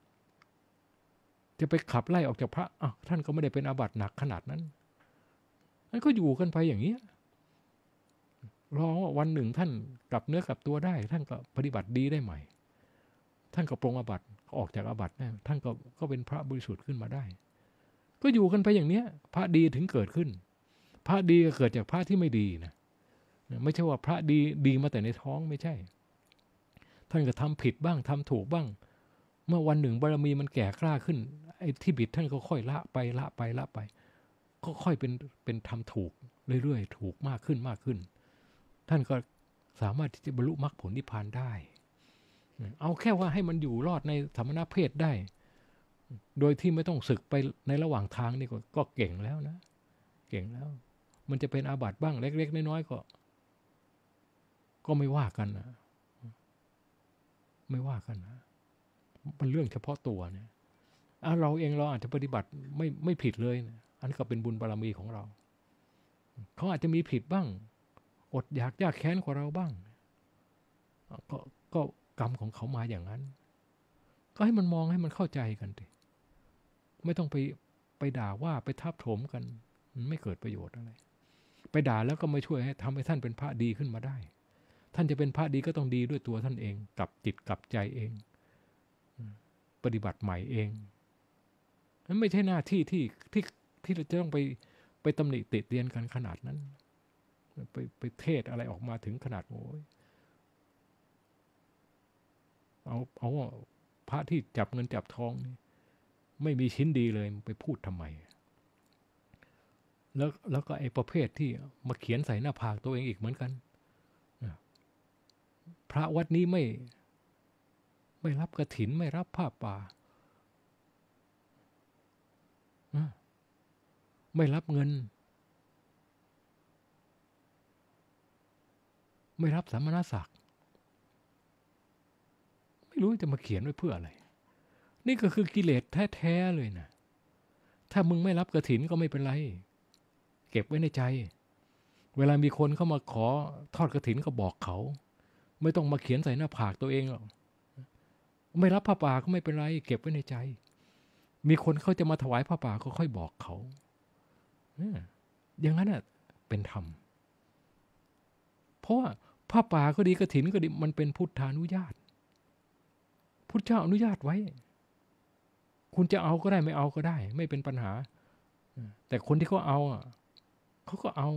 จะไปขับไล่ออกจากพระอ่ะท่านก็ไม่ได้เป็นอาบัติหนักขนาดนั้นนั่นก็อยู่กันไปอย่างนี้ รอว่าวันหนึ่งท่านกลับเนื้อกลับตัวได้ ท่านก็ปฏิบัติดีได้ใหม่ ท่านก็ปรงอาบัติออกจากอาบัติได้ท่านก็ก็เป็นพระบริสุทธิ์ขึ้นมาได้ก็อยู่กันไปอย่างเนี้ยพระดีถึงเกิดขึ้น พระดีก็เกิดจากพระที่ไม่ดีนะไม่ใช่ว่าพระดีดีมาแต่ในท้องไม่ใช่ ท่านก็ทำผิดบ้าง ทำถูกบ้าง เมื่อวันหนึ่งบารมีมันแก่กล้าขึ้น ไอ้ที่บิดท่านก็ค่อยละไปละไปละไป ก็ค่อยเป็นเป็นทำถูกเรื่อยๆถูกมากขึ้นมากขึ้น ท่านก็สามารถที่จะบรรลุมรรคผลนิพพานได้ เอาแค่ว่าให้มันอยู่รอดในสมณเพศได้โดยที่ไม่ต้องศึกไปในระหว่างทางนี่ก็เก่งแล้วนะ เก่งแล้ว มันจะเป็นอาบัติบ้าง เล็ก ๆ น้อยๆก็ ก็ไม่ว่ากันนะไม่ว่ากันนะมันเรื่องเฉพาะตัวเนี่ยเราเองเราอาจจะปฏิบัติไม่ไม่ผิดเลยนะอันนี้ก็เป็นบุญบารรมีของเราเขาอาจจะมีผิดบ้าง อดอยากยากแค้นกว่าเราบ้างก็ก็กรรมของเขามาอย่างนั้น ก็ให้มันมองให้มันเข้าใจกันอิไม่ต้องไปไปด่าว่าไปทับถมกันมัน ไม่เกิดประโยชน์ อะไร ไปด่าแล้วก็ไม่ช่วยให้ ทำให้ท่านเป็นพระดีขึ้นมาได้ ท่านจะเป็นพระดีก็ต้องดีด้วยตัวท่านเอง กับจิต กับใจเองปฏิบัติใหม่เองนั้นไม่ใช่หน้าที่ที่ที่ที่เราจะต้องไปไปตำหนิติเตียนกันขนาดนั้น ไปไปเทศอะไรออกมาถึงขนาดโอ้ยเอาเอาพระที่จับเงินจับทองนี่ไม่มีชิ้นดีเลย ไปพูดทำไม แล้ว แล้วก็ไอ้ประเภทที่มาเขียนใส่หน้าผากตัวเองอีกเหมือนกัน พระวัดนี้ไม่ ไม่รับกระถินไม่รับผ้าป่า ไม่รับเงิน ไม่รับสามาศักดิ์ ไม่รู้จะมาเขียนไว้เพื่ออะไรนี่ก็คือกิเลสแท้ๆเลยนะ ถ้ามึงไม่รับกระถินก็ไม่เป็นไร เก็บไว้ในใจ เวลามีคนเข้ามาขอทอดกระถินก็บอกเขา ไม่ต้องมาเขียนใส่หน้าผากตัวเองหรอก ไม่รับผ้าป่าก็ไม่เป็นไร เก็บไว้ในใจ มีคนเขาจะมาถวายผ้าป่าก็ค่อยบอกเขาอย่างนั้นอ่ะเป็นธรรม เพราะว่าผ้าป่าก็ดีกระถินก็ดีมันเป็นพุทธานุญาต พุทธเจ้าอนุญาตไว้คุณจะเอาก็ได้ไม่เอาก็ได้ ไม่เป็นปัญหาแต่คนที่เขาเอาอ่ะเขาก็เอา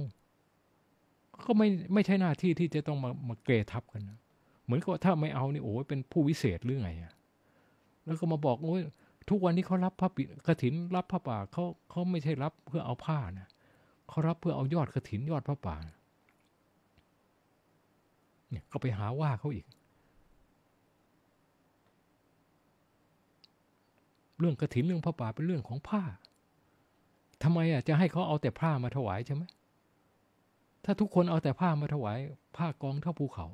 ก็ไม่ไม่ใช่หน้าที่ที่จะต้องมามาเกยทับกันนะเหมือนกับถ้าไม่เอานี่โอ้ยเป็นผู้วิเศษหรือไงอะแล้วก็มาบอกโอ้ยทุกวันนี้เขารับผ้าปิกระถินรับผ้าป่าเขาเขาไม่ใช่รับเพื่อเอาผ้านะเขารับเพื่อเอายอดกระถินยอดผ้าป่า เนี่ยก็ไปหาว่าเขาอีกเรื่องกระถินเรื่องพระป่าเป็นเรื่องของผ้าทำไมอ่ะจะให้เขาเอาแต่ผ้ามาถวายใช่ไหมถ้าทุกคนเอาแต่ผ้ามาถวายผ้ากองเท่าภูเขา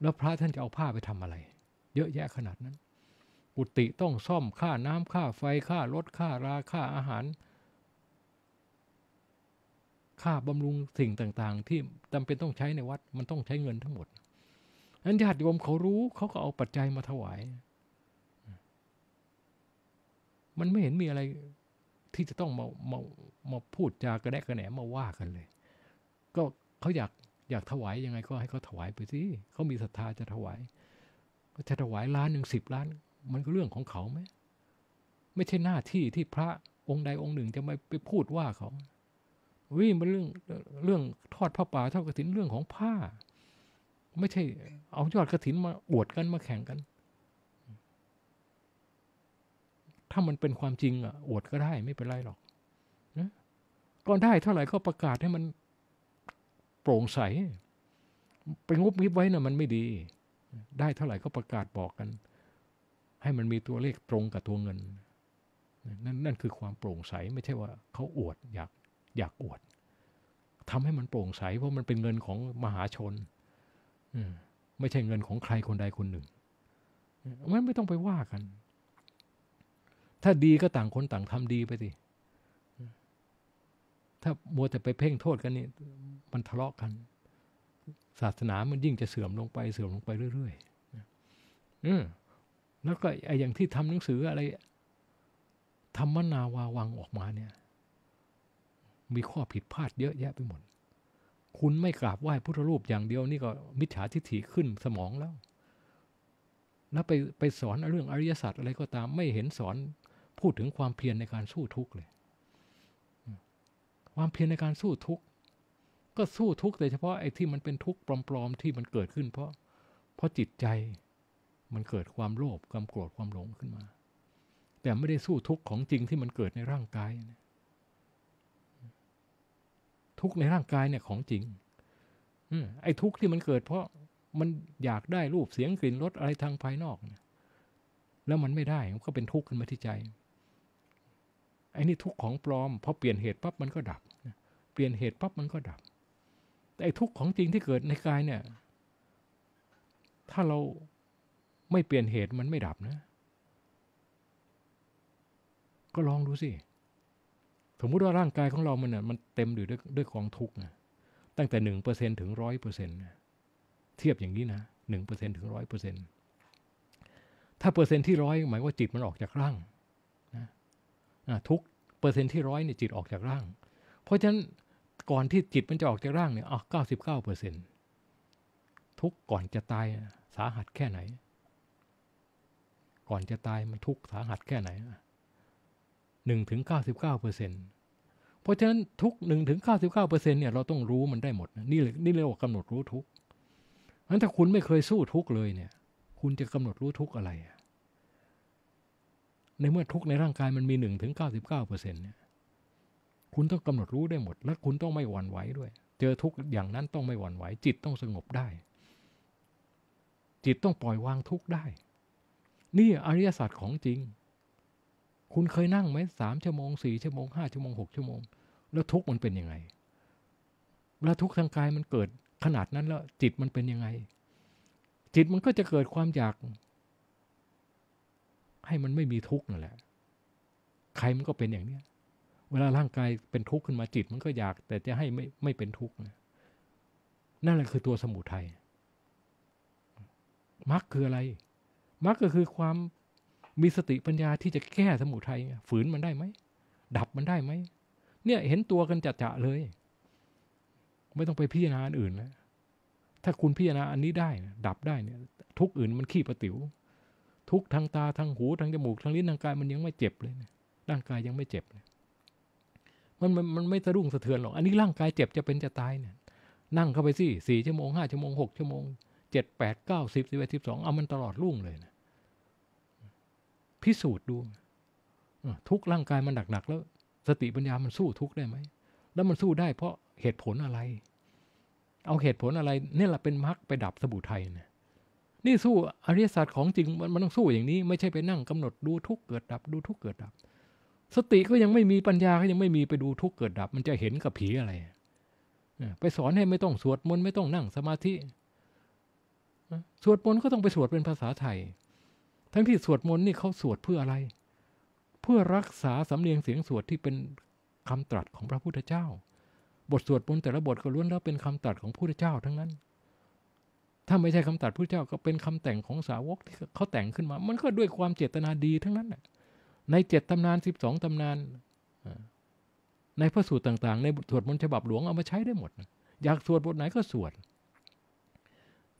แล้วพระท่านจะเอาผ้าไปทำอะไร เยอะแยะขนาดนั้นกุฏิต้องซ่อมค่าน้ำค่าไฟ ค่ารถค่าราค่าอาหาร ค่าบำรุงสิ่งต่าง ๆ ที่จำเป็นต้องใช้ในวัดมันต้องใช้เงินทั้งหมดนั้นญาติโยมเขารู้เขาก็เอาปัจจัยมาถวายมันไม่เห็นมีอะไรที่จะต้องมามามาพูดจากระแดกกระแหนมาว่ากันเลย ก็เขาอยากอยากถวายยังไงก็ให้เขาถวายไปสิเขามีศรัทธาจะถวายก็จะถวายล้านหนึ่งสิบล้าน มันก็เรื่องของเขาไหมไม่ใช่หน้าที่ที่พระองค์ใดองค์หนึ่งจะไมาไปพูดว่าเขาวิ่งเป็นเรื่องเรื่องทอดผ้าป่าทอดกระถินเรื่องของผ้า ไม่ใช่ เอายอดกระถินมาอวดกันมาแข่งกันถ้ามันเป็นความจริงอ่ะอวดก็ได้ ไม่เป็นไรหรอกนะก็ได้เท่าไหร่ก็ประกาศให้มันโปร่งใสไปงบงิบไว้นะ่ะ มันไม่ดี ได้เท่าไหร่ก็ประกาศบอกกัน ให้มันมีตัวเลขตรงกับตัวเงินนั่นนั่นคือความโปร่งใส ไม่ใช่ว่าเขาอวด อยากอยากอวดทำให้มันโปร่งใสเพราะมันเป็นเงินของมหาชนไม่ใช่เงินของใครคนใดคนหนึ่งมันไม่ต้องไปว่ากันถ้าดีก็ต่างคนต่างทำดีไปสิ ถ้ามัวแต่ไปเพ่งโทษกันนี่มันทะเลาะกัน ศาสนามันยิ่งจะเสื่อมลงไปเสื่อมลงไปเรื่อยๆอืมแล้วก็ไอ้อย่างที่ทำหนังสืออะไร ธรรมนาวาวังออกมาเนี่ย มีข้อผิดพลาดเยอะแยะไปหมด คุณไม่กราบไหว้พุทธรูปอย่างเดียว นี่ก็มิจฉาทิฏฐิขึ้นสมองแล้ว แล้วไปไปสอนเรื่องอริยสัจอะไรก็ตามไม่เห็นสอนพูดถึงความเพียรในการสู้ทุกข์เลย ความเพียรในการสู้ทุกข์ ก็สู้ทุกข์แต่เฉพาะไอ้ที่มันเป็นทุกข์ปลอมๆที่มันเกิดขึ้น เพราะ เพราะจิตใจ มันเกิดความโลภความโกรธความหลงขึ้นมา แต่ไม่ได้สู้ทุกข์ของจริงที่มันเกิดในร่างกายทุกข์ในร่างกายเนี่ยของจริงอไอ้ทุกข์ที่มันเกิดเพราะมันอยากได้รูปเสียงกลิ่นรสอะไรทางภายนอกเนี่ยแล้วมันไม่ได้มันก็เป็นทุกข์ขึ้นมาที่ใจไอ้นี่ทุกของปลอมพอเปลี่ยนเหตุปั๊บมันก็ดับ เปลี่ยนเหตุปั๊บมันก็ดับ แต่ไอ้ทุกของจริงที่เกิดในกายเนี่ย ถ้าเราไม่เปลี่ยนเหตุมันไม่ดับนะ ก็ลองดูสิสมมติว่าร่างกายของเรา มันน่ยมันเต็มอยู่ด้วยด้วยของทุกนะตั้งแต่หนึ่งเปอร์เซ็นถึงร้อยเปอร์เซ็นตเทียบอย่างนี้นะหนึ่งเปอร์เซ็นถึงร้อยเปอร์เซ็นถ้าเปอร์เซ็นที่ร้อยหมายว่าจิตมันออกจากร่างทุกเปอร์เซ็นที่ร้อยเนี่ยจิตออกจากร่าง เพราะฉะนั้นก่อนที่จิตมันจะออกจากร่างเนี่ยอ่ะเก้าสิบเก้าเปอร์เซ็นทุกก่อนจะตายสาหัสแค่ไหน ก่อนจะตายมันทุกสาหัสแค่ไหนหนึ่งถึงเก้าสิบเก้าเปอร์เซ็นเพราะฉะนั้นทุกหนึ่งถึงเก้าสิบเก้าเปอร์เซ็นเนี่ยเราต้องรู้มันได้หมด นี่เลยนี่เรียกว่ากำหนดรู้ทุกเพราะฉะนั้นถ้าคุณไม่เคยสู้ทุกเลยเนี่ย คุณจะกำหนดรู้ทุกอะไรอ่ะในเมื่อทุกในร่างกายมันมีหนึ่งถึงเก้าสิบเก้าเปอร์เซ็นต์เนี่ยคุณต้องกำหนดรู้ได้หมด และคุณต้องไม่หวั่นไหวด้วย เจอทุกอย่างนั้นต้องไม่หวั่นไหวจิตต้องสงบได้ จิตต้องปล่อยวางทุกได้นี่อริยศาสตร์ของจริง คุณเคยนั่งไหมสามชั่วโมงสี่ชั่วโมงห้าชั่วโมงหกชั่วโมง แล้วทุกมันเป็นยังไง แล้วทุกทางกายมันเกิดขนาดนั้นแล้วจิตมันเป็นยังไง จิตมันก็จะเกิดความอยากให้มันไม่มีทุกข์นั่นแหละ ใครมันก็เป็นอย่างเนี้ยเวลาร่างกายเป็นทุกข์ขึ้นมาจิตมันก็อยาก แต่จะให้ไม่ไม่เป็นทุกข์นั่นแหละคือตัวสมุทยัย มรรคคืออะไร มรรคก็คือความมีสติปัญญาที่จะแก้สมุทัยฝืนมันได้ไหมดับมันได้ไหมเนี่ยเห็นตัวกันจัดจะเลย ไม่ต้องไปพิจารณาอันอื่นแล้วถ้าคุณพิจารณาอันนี้ได้ ดับได้เนี่ย ทุกอื่นมันขี้ประติว๋วทุกทางตาทางหูทางจมูกทางลิ้นทางกายมันยังไม่เจ็บเลยนะร่างกายยังไม่เจ็บนะมันมันมันไม่สะดุ้งสะเทือนหรอกอันนี้ร่างกายเจ็บจะเป็นจะตายเนี่ยนั่งเข้าไปสิสี่ชั่วโมงห้าชั่วโมงหกชั่วโมงเจ็ดแปดเก้าสิบสิบเอ็ดสิบสองเอามันตลอดรุ่งเลยนะ พิสูจน์ดูทุกร่างกายมันหนักหนักแล้ว สติปัญญามันสู้ทุกได้ไหมแล้วมันสู้ได้เพราะเหตุผลอะไร เอาเหตุผลอะไรนี่แหละเป็นมรรคไปดับสมุทัยนี่ยนี่สู้อริยศาสตร์ของจริงมันมันต้องสู้อย่างนี้ไม่ใช่ไปนั่งกำหนดดูทุกเกิดดับ ดูทุกเกิดดับ สติก็ยังไม่มีปัญญาก็ยังไม่มีไปดูทุกเกิดดับ มันจะเห็นกับผีอะไรไปสอนให้ไม่ต้องสวดมนต์ไม่ต้องนั่งสมาธิ สวดมนต์ก็ต้องไปสวดเป็นภาษาไทยทั้งที่สวดมนต์นี่เขาสวดเพื่ออะไร เพื่อรักษาสำเนียงเสียงสวดที่เป็นคำตรัสของพระพุทธเจ้า บทสวดมนต์แต่ละบทก็ล้วนแล้วเป็นคำตรัสของพระพุทธเจ้า ทั้งนั้นถ้าไม่ใช่คำตัดพระเจ้าก็เป็นคำแต่งของสาวกที่เขาแต่งขึ้นมา มันก็ด้วยความเจตนาดีทั้งนั้นะในเจ็ดตำนานสิบสองตำนาน ในพระสูตรต่างๆ ในบทสวดมนต์ฉบับหลวงเอามาใช้ได้หมด อยากสวดบทไหนก็สวด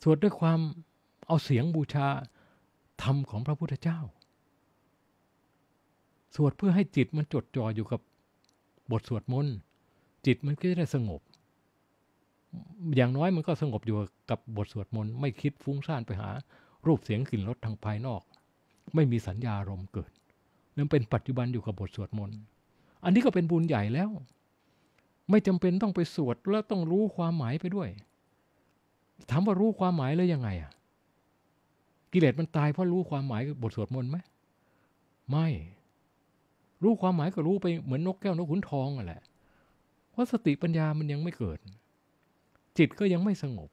สวดด้วยความเอาเสียงบูชาธรรมของพระพุทธเจ้า สวดเพื่อให้จิตมันจดจ่ออยู่กับบทสวดมนต์ จิตมันก็จะได้สงบอย่างน้อยมันก็สงบอยู่กับบทสวดมนต์ไม่คิดฟุ้งซ่านไปหา รูปเสียงกลิ่นรสทางภายนอก ไม่มีสัญญารมเกิด นั่นเป็นปัจจุบันอยู่กับบทสวดมนต์อันนี้ก็เป็นบุญใหญ่แล้ว ไม่จำเป็นต้องไปสวดแล้วต้องรู้ความหมายไปด้วย ถามว่ารู้ความหมายแล้วยังไงอ่ะ กิเลสมันตายเพราะรู้ความหมายกับบทสวดมนต์ไหมไม่รู้ความหมายก็รู้ไปเหมือนนกแก้วนกขุนทองอ่ะแหละเพราะสติปัญญามันยังไม่เกิดจิตก็ยังไม่สงบ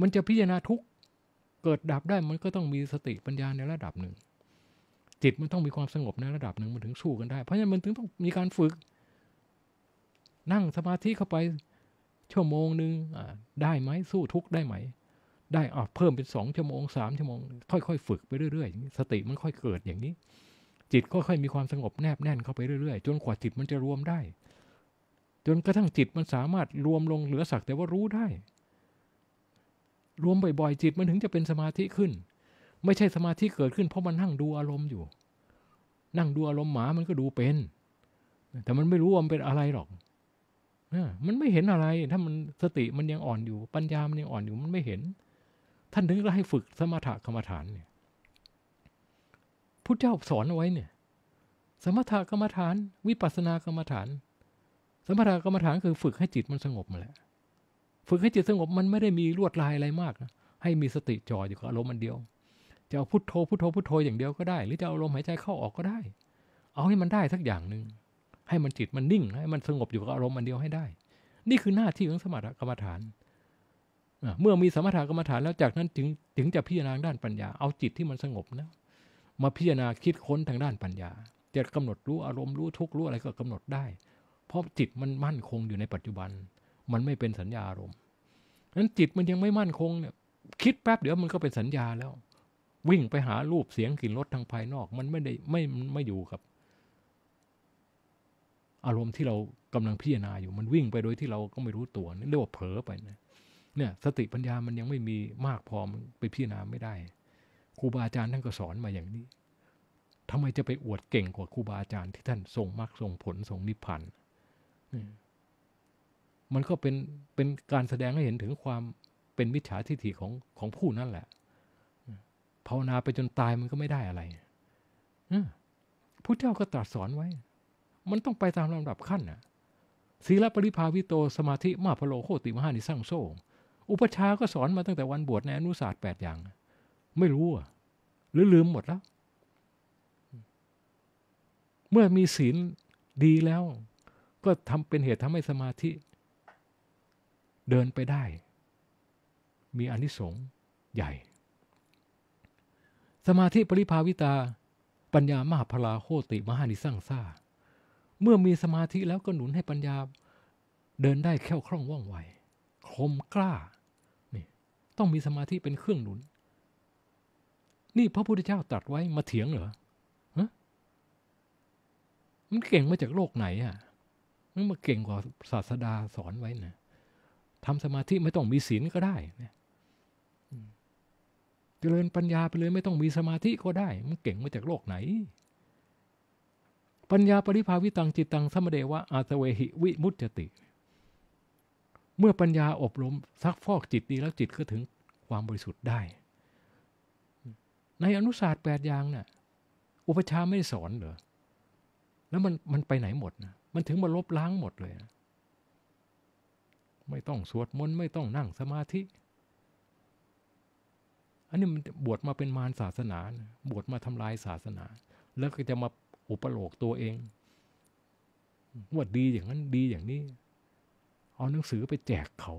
มันจะพิจารณาทุกเกิดดับได้มันก็ต้องมีสติปัญญาในระดับหนึ่ง จิตมันต้องมีความสงบในระดับหนึ่งมันถึงสู้กันได้ เพราะฉะนั้นมันถึงต้องมีการฝึก นั่งสมาธิเข้าไป ชั่วโมงหนึ่งได้ไหม สู้ทุกได้ไหม ได้อ่ะเพิ่มเป็นสองชั่วโมงสามชั่วโมง ค่อยๆ ฝึกไปเรื่อยๆ สติมันค่อยเกิดอย่างนี้ จิตค่อยๆมีความสงบแนบแน่นเข้าไปเรื่อยๆ จนกว่าจิต มันจะรวมได้จนกระทั่งจิตมันสามารถรวมลงเหลือสักแต่ว่ารู้ได้ รวมบ่อยๆจิตมันถึงจะเป็นสมาธิขึ้น ไม่ใช่สมาธิเกิดขึ้นเพราะมันนั่งดูอารมณ์อยู่ นั่งดูอารมณ์หมา มันก็ดูเป็น แต่มันไม่รู้ว่ามันเป็นอะไรหรอกมันไม่เห็นอะไรถ้ามันสติมันยังอ่อนอยู่ ปัญญามันยังอ่อนอยู่มันไม่เห็น ท่านถึงก็ให้ฝึกสมถะกรรมฐานเนี่ยพุทธเจ้าสอนเอาไว้เนี่ย สมถะกรรมฐาน วิปัสสนากรรมฐานสมถะกรรมฐานคือฝึกให้จิตมันสงบมาแหละ ฝึกให้จิตสงบมันไม่ได้มีลวดลายอะไรมากนะ ให้มีสติจ่ออยู่กับอารมณ์มันเดียว จะเอาพุโทโธพุโทโธพุโทโธ อย่างเดียวก็ได้ หรือจะเอาลมหายใจเข้าออกก็ได้ เอาให้มันได้สักอย่างหนึ่งให้มันจิตมันนิ่ง ให้มันสงบอยู่กับอารมณ์มันเดียวให้ได้ นี่คือหน้าที่ของสมถกรรมฐาน เมื่อมีสมถกรรมฐาน แล้ว จากนั้นถึงถึงจะพิจารณาด้านปัญญา เอาจิตที่มันสงบนะมาพิจารณาคิดค้นทางด้านปัญญาจะกำหนดรู้อารมณ์รู้ทุกข์รู้อะไรก็กำหนดได้เพราะจิตมันมั่นคงอยู่ในปัจจุบัน มันไม่เป็นสัญญาอารมณ์นั้นจิตมันยังไม่มั่นคงเนี่ย คิดแป๊บเดี๋ยวมันก็เป็นสัญญาแล้ว วิ่งไปหารูปเสียงกลิ่นรสทางภายนอก มันไม่ได้ไม่ไม่อยู่กับ อารมณ์ที่เรากำลังพิจารณาอยู่ มันวิ่งไปโดยที่เราก็ไม่รู้ตัวนี่เรียกว่าเผลอไปนะ เนี่ย สติปัญญามันยังไม่มีมากพอ มันไปพิจารณาไม่ได้ ครูบาอาจารย์ท่านก็สอนมาอย่างนี้ ทำไมจะไปอวดเก่งกว่าครูบาอาจารย์ที่ท่านทรงมรรคทรงผลทรงนิพพานมันก็เป็นเป็นการแสดงให้เห็นถึงความเป็นมิจฉาทิฏฐิของของผู้นั่นแหละภาวนาไปจนตายมันก็ไม่ได้อะไรพระเจ้าก็ตรัสสอนไว้ มันต้องไปตามลำดับขั้นน่ะ ศีลปริภาวิโตสมาธิมาพโลโคติมหานิสังโซอุปชาก็สอนมาตั้งแต่วันบวชในอนุศาสตร์แปดอย่าง ไม่รู้อ่ะ หรือลืมหมดแล้ว เมื่อมีศีลดีแล้วก็ทำเป็นเหตุทำให้สมาธิ เดินไปได้ มีอนิสงส์ใหญ่ สมาธิปริภาวิตาปัญญามหาพลาโคติ มหานิสั่งซาเมื่อมีสมาธิแล้วก็หนุนให้ปัญญา เดินได้แค่คล่องว่องไวคมกล้านี่ต้องมีสมาธิเป็นเครื่องหนุน นี่พระพุทธเจ้าตรัสไว้มาเถียงเหรอมันเก่งมาจากโลกไหนอะ่ะมันมาเก่งกว่าศาสดาสอนไว้นะทำสมาธิไม่ต้องมีศีลก็ได้นะเจริญปัญญาไปเลยไม่ต้องมีสมาธิก็ได้ มันเก่งมาจากโลกไหน ปัญญาปริภาวิตังจิตตังสมเดวะอาสเวหิ วิมุตติ เมื่อปัญญาอบรมซักฟอกจิตดีแล้วจิตก็ถึงความบริสุทธิ์ได้ ในอนุศาสตร์แปดอย่างนะ่ะ อุปชาไม่ได้สอนเหรอ แล้วมันมันไปไหนหมดนะมันถึงมาลบล้างหมดเลย ไม่ต้องสวดมนต์ ไม่ต้องนั่งสมาธิ อันนี้มันบวชมาเป็นมารศาสนาบวชมาทำลายศาสนา แล้วก็จะมาอุปโลกตัวเองว่าดีอย่างนั้น ดีอย่างนี้ เอาหนังสือไปแจกเขา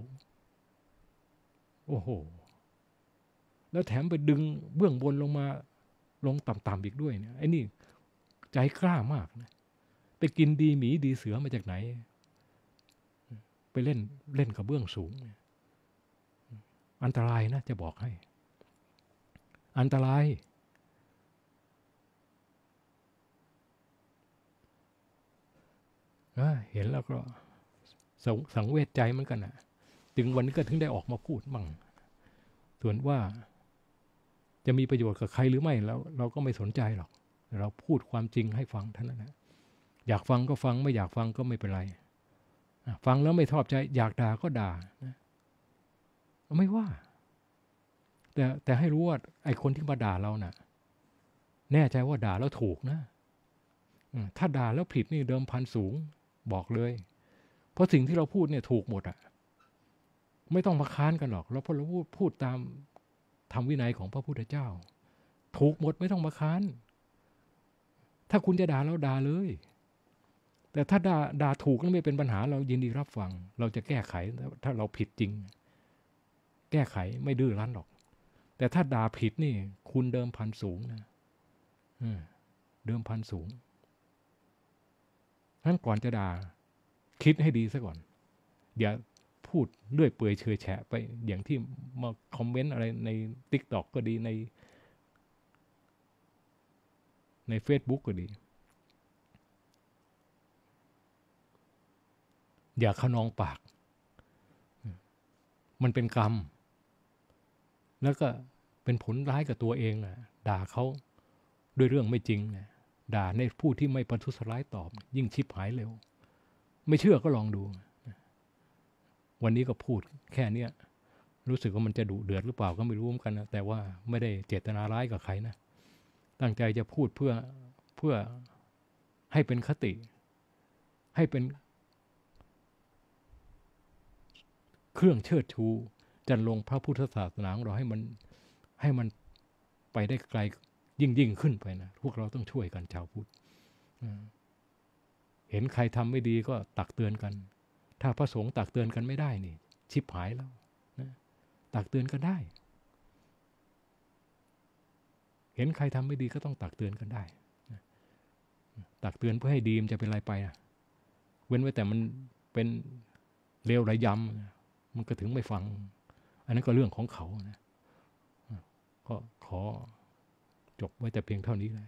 โอ้โหแล้วแถมไปดึงเบื้องบนลงมาลงต่ำๆอีกด้วยเนี่ยไอ้นี่ใจกล้ามากนะไปกินดีหมีดีเสือมาจากไหน ไปเล่นเล่นกระเบื้องสูง อันตรายนะจะบอกให้ อันตราย เห็นแล้วก็สสังเวชใจเหมือนกันนะถึงวันนี้ก็ถึงได้ออกมาพูดมั่ง ส่วนว่าจะมีประโยชน์กับใครหรือไม่แล้วเราก็ไม่สนใจหรอก เราพูดความจริงให้ฟังเท่านั้นนะอยากฟังก็ฟังไม่อยากฟังก็ไม่เป็นไร ฟังแล้วไม่ชอบใจ อยากด่าก็ด่านะ ไม่ว่า แต่แต่ให้รู้ว่าไอ้คนที่มาด่าเรานะ่ะ แน่ใจว่าด่าแล้วถูกนะถ้าด่าแล้วผิดนี่เดิมพันสูง บอกเลย เพราะสิ่งที่เราพูดเนี่ย ถูกหมดอะไม่ต้องมาค้านกันหรอกเราพอเราพูดพูดตามธรรมวินัยของพระพุทธเจ้า ถูกหมดไม่ต้องมาค้าน ถ้าคุณจะด่าเราด่าเลยแต่ถ้าด่าด่าถูกก็ไม่เป็นปัญหา เรายินดีรับฟัง เราจะแก้ไข ถ้าเราผิดจริง แก้ไขไม่ดื้อรั้นหรอก แต่ถ้าด่าผิดนี่ คุณเดิมพันสูงนะเดิมพันสูงนั้นก่อนจะด่าคิดให้ดีซะก่อนอย่าพูดเลื่อยเปื่อยเชยแฉะไปอย่างที่มาคอมเมนต์อะไรในติกตอกก็ดีใน ใน Facebook ก็ดีอย่าขนองปาก มันเป็นกรรม แล้วก็เป็นผลร้ายกับตัวเองนะด่าเขาด้วยเรื่องไม่จริงนะด่าในผู้ที่ไม่ปฏิทุสร้ายตอบ ยิ่งชิบหายเร็ว ไม่เชื่อก็ลองดู วันนี้ก็พูดแค่เนี้ย รู้สึกว่ามันจะดุเดือดหรือเปล่าก็ไม่รู้เหมือนกันนะ แต่ว่าไม่ได้เจตนาร้ายกับใครนะ ตั้งใจจะพูดเพื่อเพื่อให้เป็นคติ ให้เป็นเครื่องเชิดชูจันลงพระพุทธศาสนาของเราให้มันให้มันไปได้ไกลยิ่งยิ่งขึ้นไปนะพวกเราต้องช่วยกันชาวพุทธเห็นใครทำไม่ดี ก็ตักเตือนกัน ถ้าพระสงฆ์ตักเตือนกันไม่ได้นี่ชิบหายแล้วนะตักเตือนกันได้ เห็นใครทำไม่ดีก็ต้องตักเตือนกันได้ตักเตือนเพื่อให้ดีมันจะเป็นอะไรไป่ะเว้นไว้แต่มันเป็นเลวระยำมันก็ถึงไม่ฟัง อันนั้นก็เรื่องของเขา นะก็ขอจบไว้แต่เพียงเท่านี้เลย